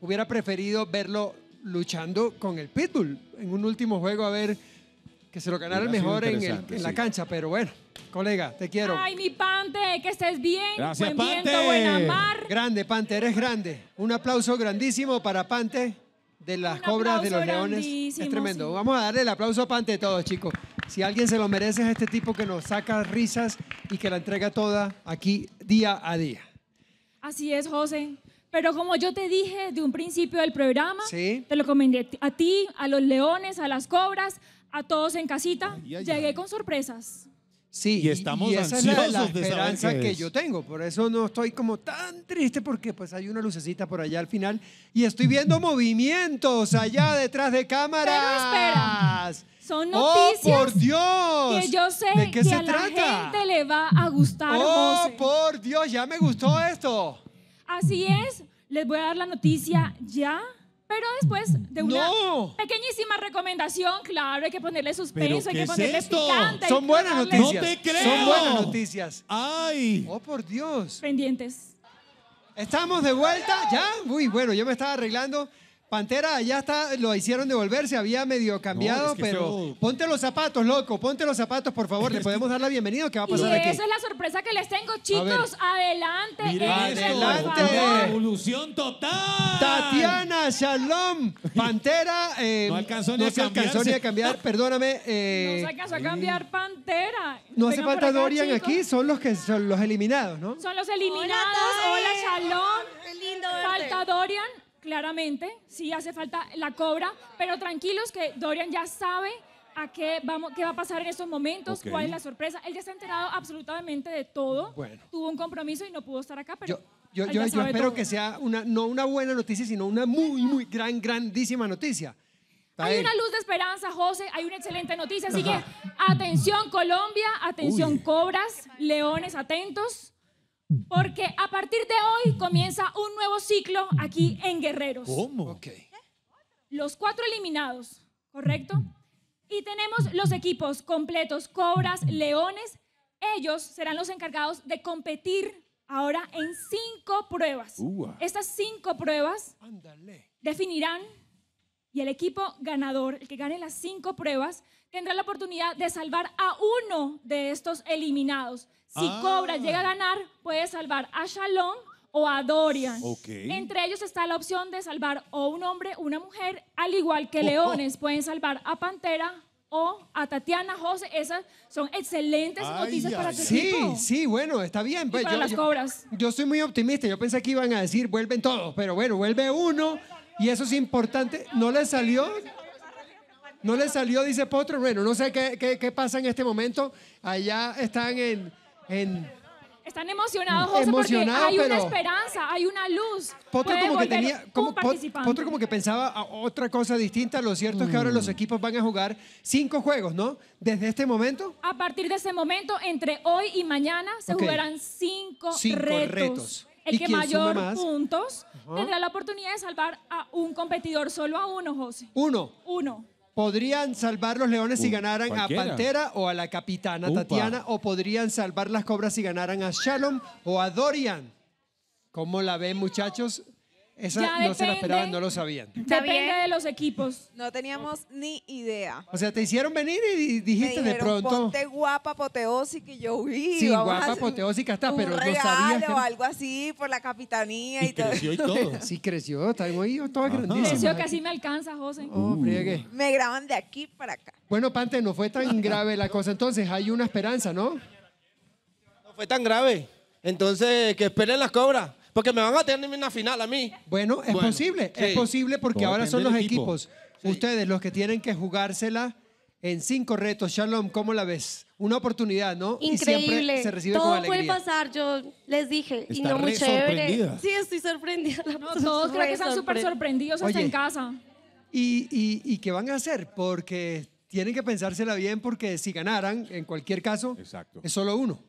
hubiera preferido verlo luchando con el Pitbull en un último juego a ver que se lo ganara el mejor en, la cancha, pero bueno, colega, te quiero. Ay, mi Pante, que estés bien. Gracias, Buen Pante. Viento, buena mar. Grande, Pante, eres grande. Un aplauso grandísimo para Pante de las cobras de los leones. Es tremendo. Vamos a darle el aplauso a Pante de todos, chicos. Si alguien se lo merece es este tipo que nos saca risas y que la entrega toda aquí día a día. Así es, José. Pero como yo te dije de un principio del programa, te lo comenté a ti, a los leones, a las cobras, a todos en casita. Llegué con sorpresas. Sí, y estamos esa ansiosos es la, esperanza que yo tengo. Por eso no estoy como tan triste porque pues hay una lucecita por allá al final y estoy viendo movimientos allá detrás de cámaras. Pero Son noticias. Oh, por Dios. Que yo sé ¿De qué que se a la gente le va a gustar. Oh, por Dios, ya me gustó esto. Así es. Les voy a dar la noticia ya. Pero después de una pequeñísima recomendación, claro, hay que ponerle sus suspenso, hay que ponerle picante. Son buenas noticias. ¡No te creo! Son buenas noticias. ¡Ay! Oh, por Dios. Pendientes. Estamos de vuelta, ¿ya? Uy, bueno, yo me estaba arreglando. Pantera, ya está, lo hicieron devolver, se había medio cambiado, pero ponte los zapatos, loco, ponte los zapatos, por favor, le podemos dar la bienvenida, ¿qué va a pasar Esa es la sorpresa que les tengo, chicos, adelante. ¡Mira adelante. ¡Revolución total. Tatiana, Shalom, Pantera, eh, no alcanzó ni, a, se alcanzó ni a cambiar, perdóname. no eh, se alcanzó a cambiar Pantera. No hace falta Dorian aquí, son los que son los eliminados, ¿no? Son los eliminados. Hola, Shalom. Qué lindo verte. Falta Dorian claramente, sí hace falta la cobra, pero tranquilos que Dorian ya sabe a qué, vamos, qué va a pasar en estos momentos, cuál es la sorpresa. Él ya está enterado absolutamente de todo. Tuvo un compromiso y no pudo estar acá, pero... Yo, espero que sea una, no una buena noticia, sino una muy, muy gran, grandísima noticia. hay una luz de esperanza, José, hay una excelente noticia. Así que atención Colombia, atención Cobras, Leones atentos. Porque a partir de hoy comienza un nuevo ciclo aquí en Guerreros. ¿Cómo? Okay. Los cuatro eliminados, ¿correcto? Y tenemos los equipos completos, Cobras, Leones. Ellos serán los encargados de competir ahora en cinco pruebas. Estas cinco pruebas definirán y el equipo ganador, el que gane las cinco pruebas, tendrá la oportunidad de salvar a uno de estos eliminados. Si ah. Cobra llega a ganar, puede salvar a Shalom o a Dorian. Entre ellos está la opción de salvar o un hombre, una mujer, al igual que oh, oh. leones. Pueden salvar a Pantera o a Tatiana José. Esas son excelentes noticias para tu Sí, equipo. sí, bueno, está bien. Pues para las cobras. yo soy muy optimista. Yo pensé que iban a decir vuelven todos, pero bueno, vuelve uno. Y eso es importante. ¿No le salió? ¿No le salió? Dice Potro. Bueno, no sé qué, qué, pasa en este momento. Allá están en... están emocionados, José, porque hay una esperanza, hay una luz. Potro como, que tenía, Potro como que pensaba otra cosa distinta. Lo cierto es que ahora mm. los equipos van a jugar cinco juegos, ¿no? Desde este momento. A partir de ese momento, entre hoy y mañana, se jugarán cinco, retos. El que mayor puntos tendrá la oportunidad de salvar a un competidor, solo a uno, José. Uno. Uno. Podrían salvar los leones si uh, ganaran a Pantera o a la capitana Tatiana, o podrían salvar las cobras si ganaran a Shalom o a Dorian. ¿Cómo la ven, muchachos? Esa no se la esperaban, no lo sabían. Depende de los equipos. No teníamos ni idea. O sea, te hicieron venir y dijiste de pronto. ponte guapa apoteósica y yo vi. Sí, guapa hacer está, pero no regalo o algo así por la capitanía y, todo. creció y todo. Sí, creció, está ahí, todo grandísimo. Creció que me alcanza, José. Oh, uh. Me graban de aquí para acá. Bueno, Pante, no fue tan grave la cosa entonces, hay una esperanza, ¿no? No fue tan grave. Entonces, que esperen las cobras. Porque me van a tener en una final a mí. Bueno, es posible, es posible porque ahora son los equipos. Ustedes los que tienen que jugársela en cinco retos. Shalom, ¿cómo la ves? Una oportunidad, ¿no? Y Increíble. siempre se recibe con Todo puede pasar, yo les dije. y no muy chévere. Sí, estoy sorprendida. No, todos creo que están súper sorprendidos hasta en casa. ¿Y, y, y qué van a hacer? Porque tienen que pensársela bien porque si ganaran, en cualquier caso, es solo uno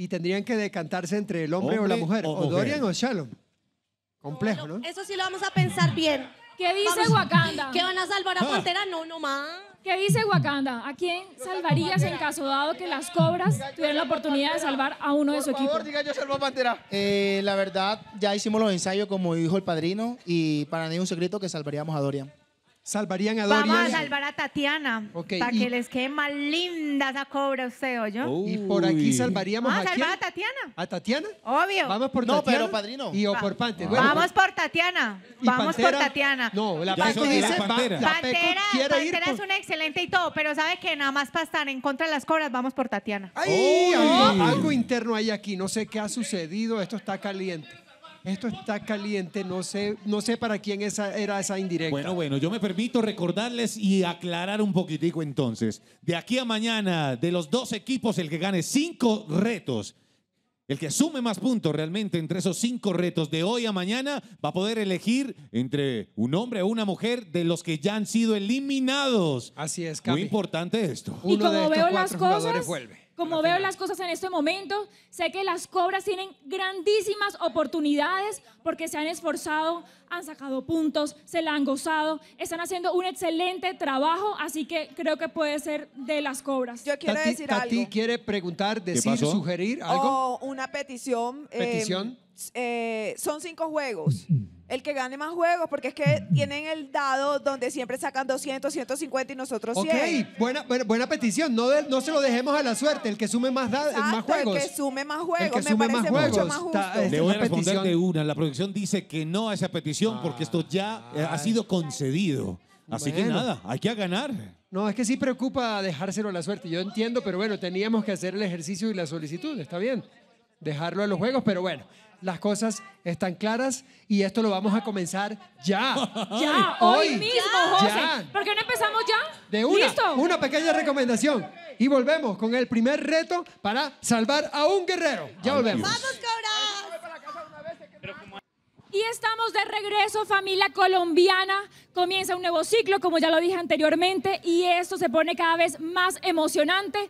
y tendrían que decantarse entre el hombre, o la mujer, o, Dorian o Shalom. Complejo, ¿no? Eso sí lo vamos a pensar bien. ¿Qué dice Wakanda? ¿Que van a salvar a ah. Pantera? No, no más. ¿Qué dice Wakanda? ¿A quién salvarías en caso dado que las cobras tuvieran la oportunidad de salvar a uno de su equipo? Por yo salvo a Pantera. Eh, la verdad, ya hicimos los ensayos como dijo el padrino y para mí es un secreto que salvaríamos a Dorian salvarían a Vamos a salvar a Tatiana. para que les quede más linda esa cobra usted, o yo Y por aquí salvaríamos a a, a salvar a Tatiana. ¿A Tatiana? Obvio. Vamos por Tatiana. padrino. Y o por Pante. Pues, vamos por Tatiana. Vamos por Tatiana. No, la dice, Pantera. es una excelente y todo, pero sabe que nada más para estar en contra de las cobras, vamos por Tatiana. Ay, algo interno hay aquí, no sé qué ha sucedido, esto está caliente. Esto está caliente, no sé, no sé para quién esa era esa indirecta. Bueno, bueno, yo me permito recordarles y aclarar un poquitico entonces. De aquí a mañana, de los dos equipos, el que gane cinco retos, el que sume más puntos realmente entre esos cinco retos de hoy a mañana va a poder elegir entre un hombre o una mujer de los que ya han sido eliminados. Así es, Capi. Muy importante esto. y como veo las cosas, vuelve como veo las cosas en este momento, sé que las cobras tienen grandísimas oportunidades porque se han esforzado, han sacado puntos, se la han gozado, están haciendo un excelente trabajo, así que creo que puede ser de las cobras. Yo quiero decir Tati quiere preguntar, decir, sugerir algo. O oh, una petición. Em, petición eh, son cinco juegos. El que gane más juegos, porque es que tienen el dado donde siempre sacan 200, 150 y nosotros 100. Ok, buena, buena, petición. No, no se lo dejemos a la suerte. El que sume más, juegos. El que sume más juegos. Me más responder de una. La producción dice que no a esa petición porque esto ya eh, ha sido concedido. Así que nada, hay que ganar. No, es que sí preocupa dejárselo a la suerte. Yo entiendo, pero bueno, teníamos que hacer el ejercicio y la solicitud. Está bien. Dejarlo a los juegos, pero bueno las cosas están claras y esto lo vamos a comenzar ya. Ya, hoy, mismo, José. ¿Por qué no empezamos ya? De una, una pequeña recomendación. Y volvemos con el primer reto para salvar a un guerrero. Ya volvemos. ¡Vamos, Y estamos de regreso, familia colombiana. Comienza un nuevo ciclo, como ya lo dije anteriormente, y esto se pone cada vez más emocionante.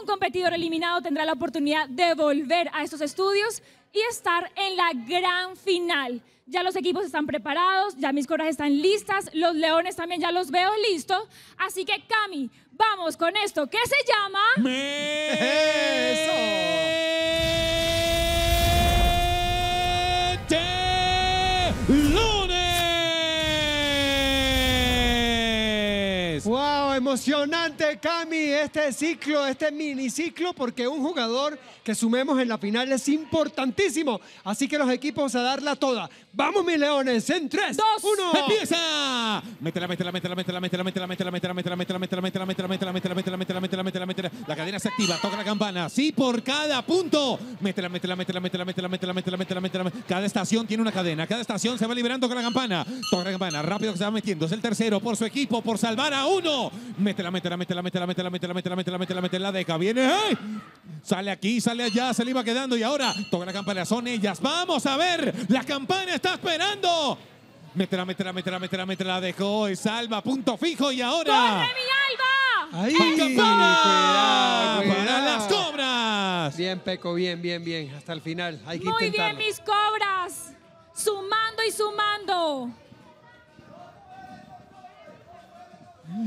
Un competidor eliminado tendrá la oportunidad de volver a estos estudios y estar en la gran final. Ya los equipos están preparados, ya mis corajes están listas, los leones también ya los veo listos. Así que Cami, vamos con esto que se llama... ¡Meso! ¡Wow! Emocionante, Cami, este ciclo, este miniciclo, porque un jugador que sumemos en la final es importantísimo. Así que los equipos a darla toda. ¡Vamos, mis leones! ¡En 3, 2, 1! ¡Empieza! Métela, métela, métela, métela, métela, métela, métela, métela, métela, métela, métela, métela, métela, métela, métela, La cadena se activa, toca la campana. Sí, por cada punto. Métela, métela, métela, Cada estación tiene una cadena. Cada estación se va liberando con la campana. Toca la campana, rápido que se va metiendo. Es el tercero por su equipo, por salvar a uno. Métela, métela, métela, métela, métela, métela, métela, métela, métela, métela, Deja, Viene, Sale aquí, sale allá, se le iba quedando y ahora toca la campana, son ellas. Vamos a ver, la campana está esperando. Métela, métela, métela, métela, métela, dejó y salva, punto fijo y ahora... ¡Corre, Alba! ¡Ahí! Campana, cuidado, cuidado. ¡Para las cobras! Bien, Peco, bien, bien, bien, hasta el final. Hay que Muy bien, mis cobras, sumando y sumando.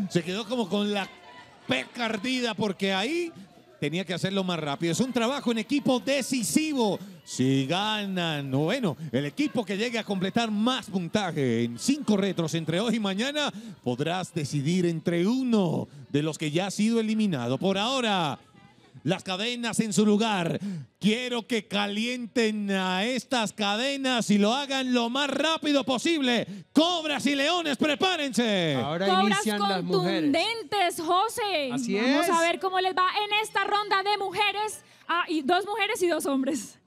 Se quedó como con la peca ardida porque ahí tenía que hacerlo más rápido. Es un trabajo en equipo decisivo. Si ganan, bueno, el equipo que llegue a completar más puntaje en cinco retros entre hoy y mañana, podrás decidir entre uno de los que ya ha sido eliminado. Por ahora, las cadenas en su lugar. Quiero que calienten a estas cadenas y lo hagan lo más rápido posible. Cobras y leones, prepárense. Ahora Cobras contundentes, José. Vamos a ver cómo les va en esta ronda de mujeres, ah, y dos mujeres y dos hombres.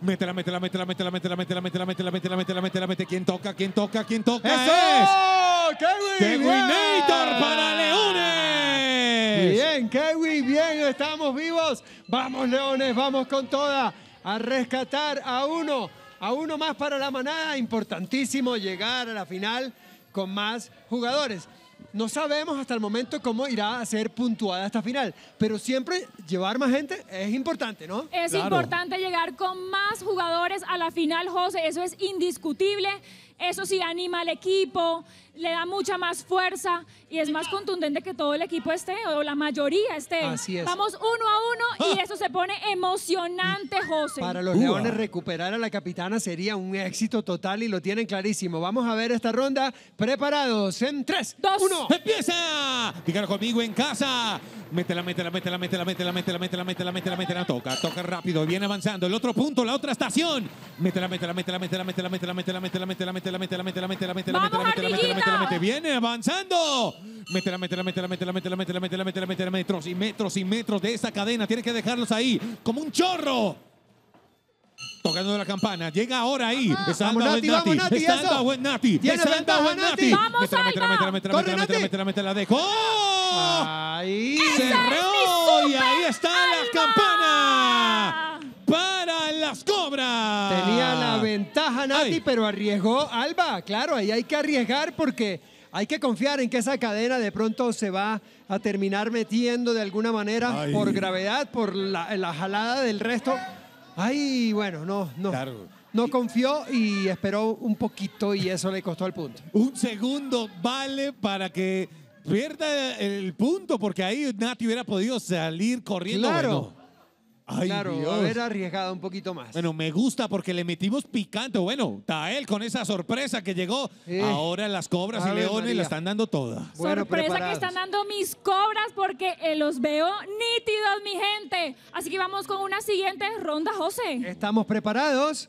Métela, métela, métela, métela, métela, métela, métela, métela, métela, métela, métela, métela. ¿Quién toca? ¿Quién toca? ¿Quién toca? ¡Eso! ¡Kevin! ¡Kevinator para Leones! Bien, Kevin, bien, estamos vivos. Vamos, Leones, vamos con toda a rescatar a uno, a uno más para la manada. Importantísimo llegar a la final con más jugadores. No sabemos hasta el momento cómo irá a ser puntuada esta final, pero siempre llevar más gente es importante, ¿no? Es importante llegar con más jugadores a la final, José, eso es indiscutible. Eso sí anima al equipo, le da mucha más fuerza y es más contundente que todo el equipo esté o la mayoría esté. Así es. Vamos uno a uno y eso se pone emocionante, José. Para los Leones recuperar a la capitana sería un éxito total y lo tienen clarísimo. Vamos a ver esta ronda preparados en 3, 2, 1. ¡Empieza! Dígalo conmigo en casa. Métela, métela, métela, métela, métela, métela, métela, métela, métela, Toca, toca rápido, viene avanzando. El otro punto, la otra estación. Métela, métela, métela, métela, métela, métela, métela, métela, métela, métela, métela, métela, métela, métela, métela, métela, métela, métela, métela, viene avanzando. Métela, métela, métela, métela, métela, métela, métela, métela, métela, metros y metros y metros de esa cadena. Tiene que dejarlos ahí, como un chorro. Tocando la campana, llega ahora ahí. Vamos, Nati, Nati, Nati. Métela, métela, métela, métela, Corre, métela, métela, métela, Ahí. y ahí está las campanas! Tenía la ah. ventaja Nati, pero arriesgó Alba. Claro, ahí hay que arriesgar porque hay que confiar en que esa cadena de pronto se va a terminar metiendo de alguna manera por gravedad, por la, jalada del resto. Ay, bueno, no, no. No confió y esperó un poquito y eso le costó el punto. Un segundo vale para que pierda el punto porque ahí Nati hubiera podido salir corriendo. Claro claro, Dios. haber arriesgado un poquito más. Bueno, me gusta porque le metimos picante. Bueno, él con esa sorpresa que llegó. Ahora las cobras y leones la están dando todas Bueno, sorpresa que están dando mis cobras porque eh, los veo nítidos, mi gente. Así que vamos con una siguiente ronda, José. Estamos preparados.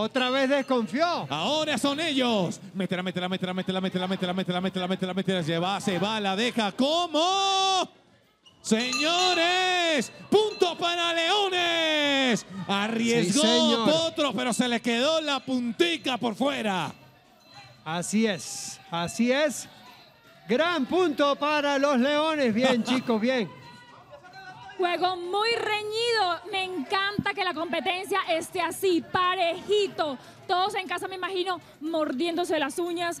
Otra vez desconfió. Ahora son ellos. Métela, métela, métela, métela, métela, métela, métela, métela, métela, métela. Se va, se va, la deja. ¿Cómo? Señores, punto para Leones. Arriesgó sí, Potro, pero se le quedó la puntica por fuera. Así es, así es. Gran punto para los Leones. Bien, chicos, bien. Juego muy reñido. Me encanta que la competencia esté así, parejito. Todos en casa, me imagino, mordiéndose las uñas,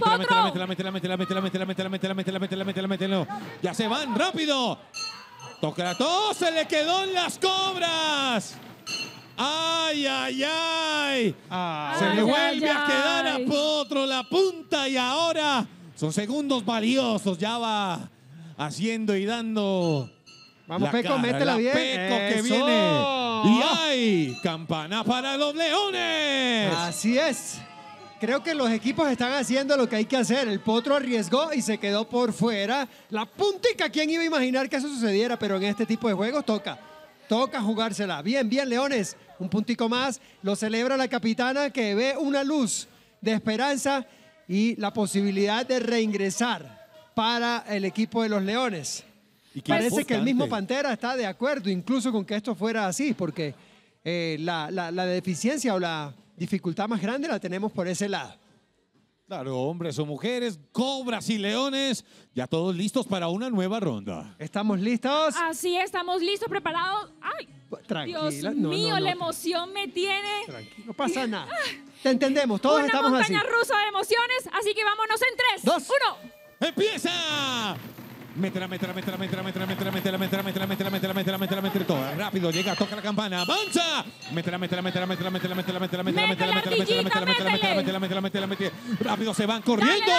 métela, métela, métela, métela, Ya se van, rápido. Toca tos, se le quedó en las cobras. ¡Ay, ay, ay! se le vuelve a quedar a Potro la punta y ahora son segundos valiosos. Ya va haciendo y dando. Vamos, la Peco, métela bien. Peco que viene. Y hay campana para los leones. Así es. Creo que los equipos están haciendo lo que hay que hacer. El Potro arriesgó y se quedó por fuera. La puntica, ¿quién iba a imaginar que eso sucediera? Pero en este tipo de juegos toca, toca jugársela. Bien, bien, Leones. Un puntico más. Lo celebra la capitana que ve una luz de esperanza y la posibilidad de reingresar para el equipo de los Leones. Parece que el mismo Pantera está de acuerdo, incluso con que esto fuera así, porque eh, la deficiencia o la dificultad más grande la tenemos por ese lado. Claro, hombres o mujeres, cobras y leones, ya todos listos para una nueva ronda. ¿Estamos listos? Así, estamos listos, preparados. ¡Ay! Pues, Dios mío, la emoción me tiene. Tranquilo, no pasa nada. Te entendemos, todos estamos así. Una montaña rusa de emociones, así que vámonos en tres, dos, uno. ¡Empieza! Métela, métela, métela, métela, métela, métela, métela, métela, métela, métela, métela, métela, Rápido, llega, toca la campana, avanza. Métela, métela, métela, métela, métela, métela, métela, métela, métela, métela, métela, Rápido, se van corriendo.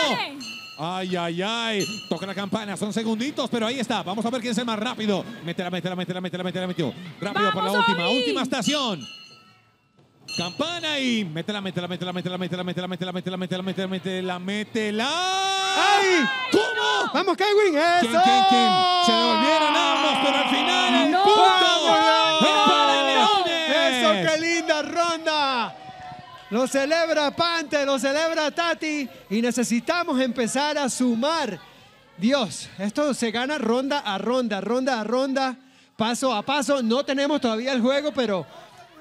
Ay, ay, ay. Toca la campana, son segunditos, pero ahí está. Vamos a ver quién es el más rápido. Métela, métela, métela, métela, métela, Rápido para la última, última estación. Campana y métela, métela, métela, métela, métela, métela, métela, métela, métela, métela, métela, métela. ¡Ay! ¿Cómo? ¡Vamos, Kevin! ¡Eso! ¿Quién, quién, quién? Se devolvieron ambos, pero al final el punto ¡Eso, qué linda ronda! Lo celebra Pante, lo celebra Tati y necesitamos empezar a sumar. Dios, esto se gana ronda a ronda, ronda a ronda, paso a paso. No tenemos todavía el juego, pero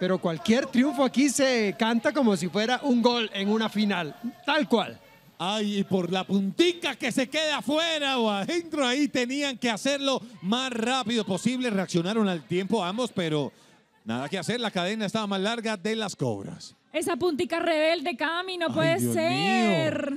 pero cualquier triunfo aquí se canta como si fuera un gol en una final, tal cual. Ay, y por la puntica que se queda afuera o adentro, ahí tenían que hacerlo más rápido posible. Reaccionaron al tiempo ambos, pero nada que hacer, la cadena estaba más larga de las cobras. Esa puntica rebelde, camino, puede ser.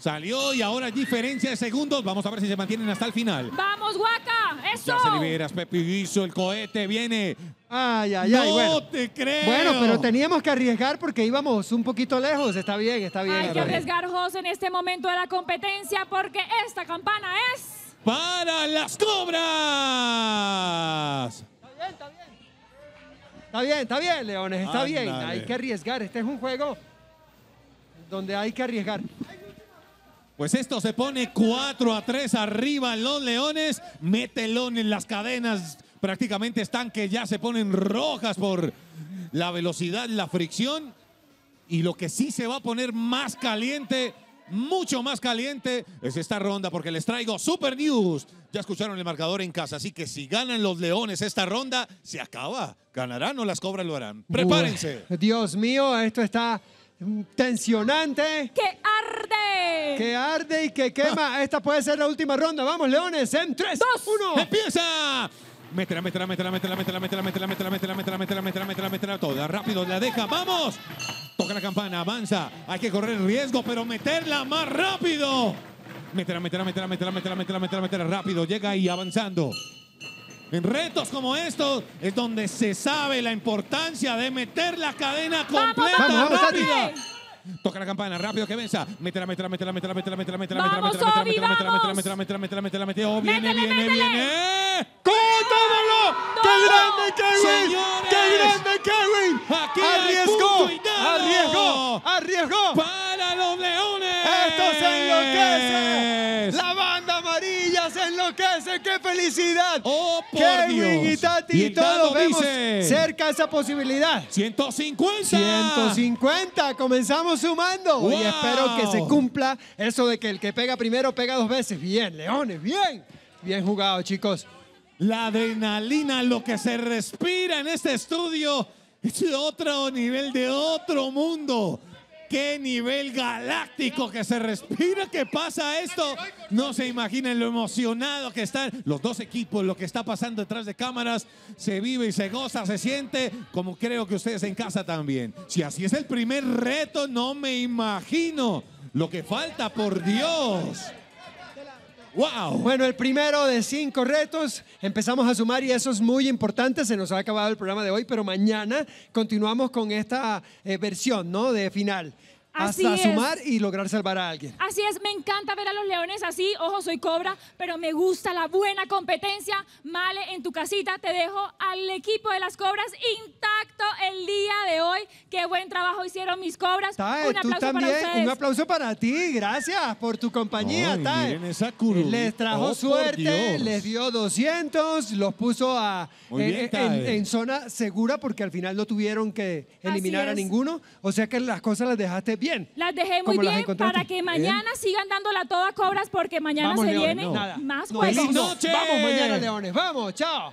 Salió y ahora diferencia de segundos. Vamos a ver si se mantienen hasta el final. ¡Vamos, Guaca! ¡Eso! Ya se liberas, El cohete viene. Ay, ay, ay. ¡No te creo! Bueno, pero teníamos que arriesgar porque íbamos un poquito lejos. Está bien, está bien. Hay que arriesgar, José, en este momento de la competencia porque esta campana es... ¡Para las cobras! Está bien, está bien. Está bien, está bien, Leones, está bien. Hay que arriesgar. Este es un juego donde hay que arriesgar. Pues esto se pone 4 a 3 arriba los Leones. Metelón en las cadenas. Prácticamente están que ya se ponen rojas por la velocidad, la fricción. Y lo que sí se va a poner más caliente, mucho más caliente, es esta ronda porque les traigo Super News. Ya escucharon el marcador en casa, así que si ganan los Leones esta ronda, se acaba. Ganarán o las cobras lo harán. Prepárense. Dios mío, esto está tensionante. Que arde. Que arde y que quema. Esta puede ser la última ronda. Vamos, Leones, en 3, 2, 1. ¡Empieza! Métela, métela, métela, métela, métela, métela, métela, métela, métela, métela, métela, métela, métela, métela, toda. Rápido, la deja, vamos. Toca la campana, avanza. Hay que correr el riesgo, pero meterla más rápido. Métela, métela, métela, métela, métela, métela, métela, metela. rápido. Llega y avanzando. En retos como estos es donde se sabe la importancia de meter la cadena completa vamos, vamos, Toca la campana, rápido que venza. Métela, métela, métela, métela, métela, métela, métela, métela, métela, métela, métela, métela, métela, métela, métela, métela, viene, viene, viene. métela, ¡Qué grande Kevin! ¡Qué grande Kevin! Aquí métela, arriesgó, arriesgó. Para los leones. Esto se métela, La que hace qué felicidad. Oh, por Kevin y Tati y, vemos cerca esa posibilidad. 150. 150, comenzamos sumando. Y espero que se cumpla eso de que el que pega primero pega dos veces. Bien, Leones, bien. Bien jugado, chicos. La adrenalina, lo que se respira en este estudio es de otro nivel, de otro mundo qué nivel galáctico que se respira que pasa esto. No se imaginen lo emocionado que están los dos equipos, lo que está pasando detrás de cámaras. Se vive y se goza, se siente como creo que ustedes en casa también. Si así es el primer reto, no me imagino lo que falta, por Dios. Wow. Bueno, el primero de cinco retos, empezamos a sumar y eso es muy importante, se nos ha acabado el programa de hoy, pero mañana continuamos con esta eh, versión, ¿no? De final. Así hasta sumar y lograr salvar a alguien. Así es, me encanta ver a los leones así, ojo, soy cobra, pero me gusta la buena competencia. Male, en tu casita te dejo al equipo de las cobras intacto el día de hoy. Qué buen trabajo hicieron mis cobras. un aplauso para ustedes. un aplauso para ti, gracias por tu compañía, les trajo oh, suerte, les dio 200, los puso a, en, zona segura porque al final no tuvieron que eliminar a ninguno. O sea que las cosas las dejaste bien. Las dejé muy bien para que mañana sigan dándola todas cobras porque mañana se vienen viene más no, Vamos mañana, Leones. Vamos, chao.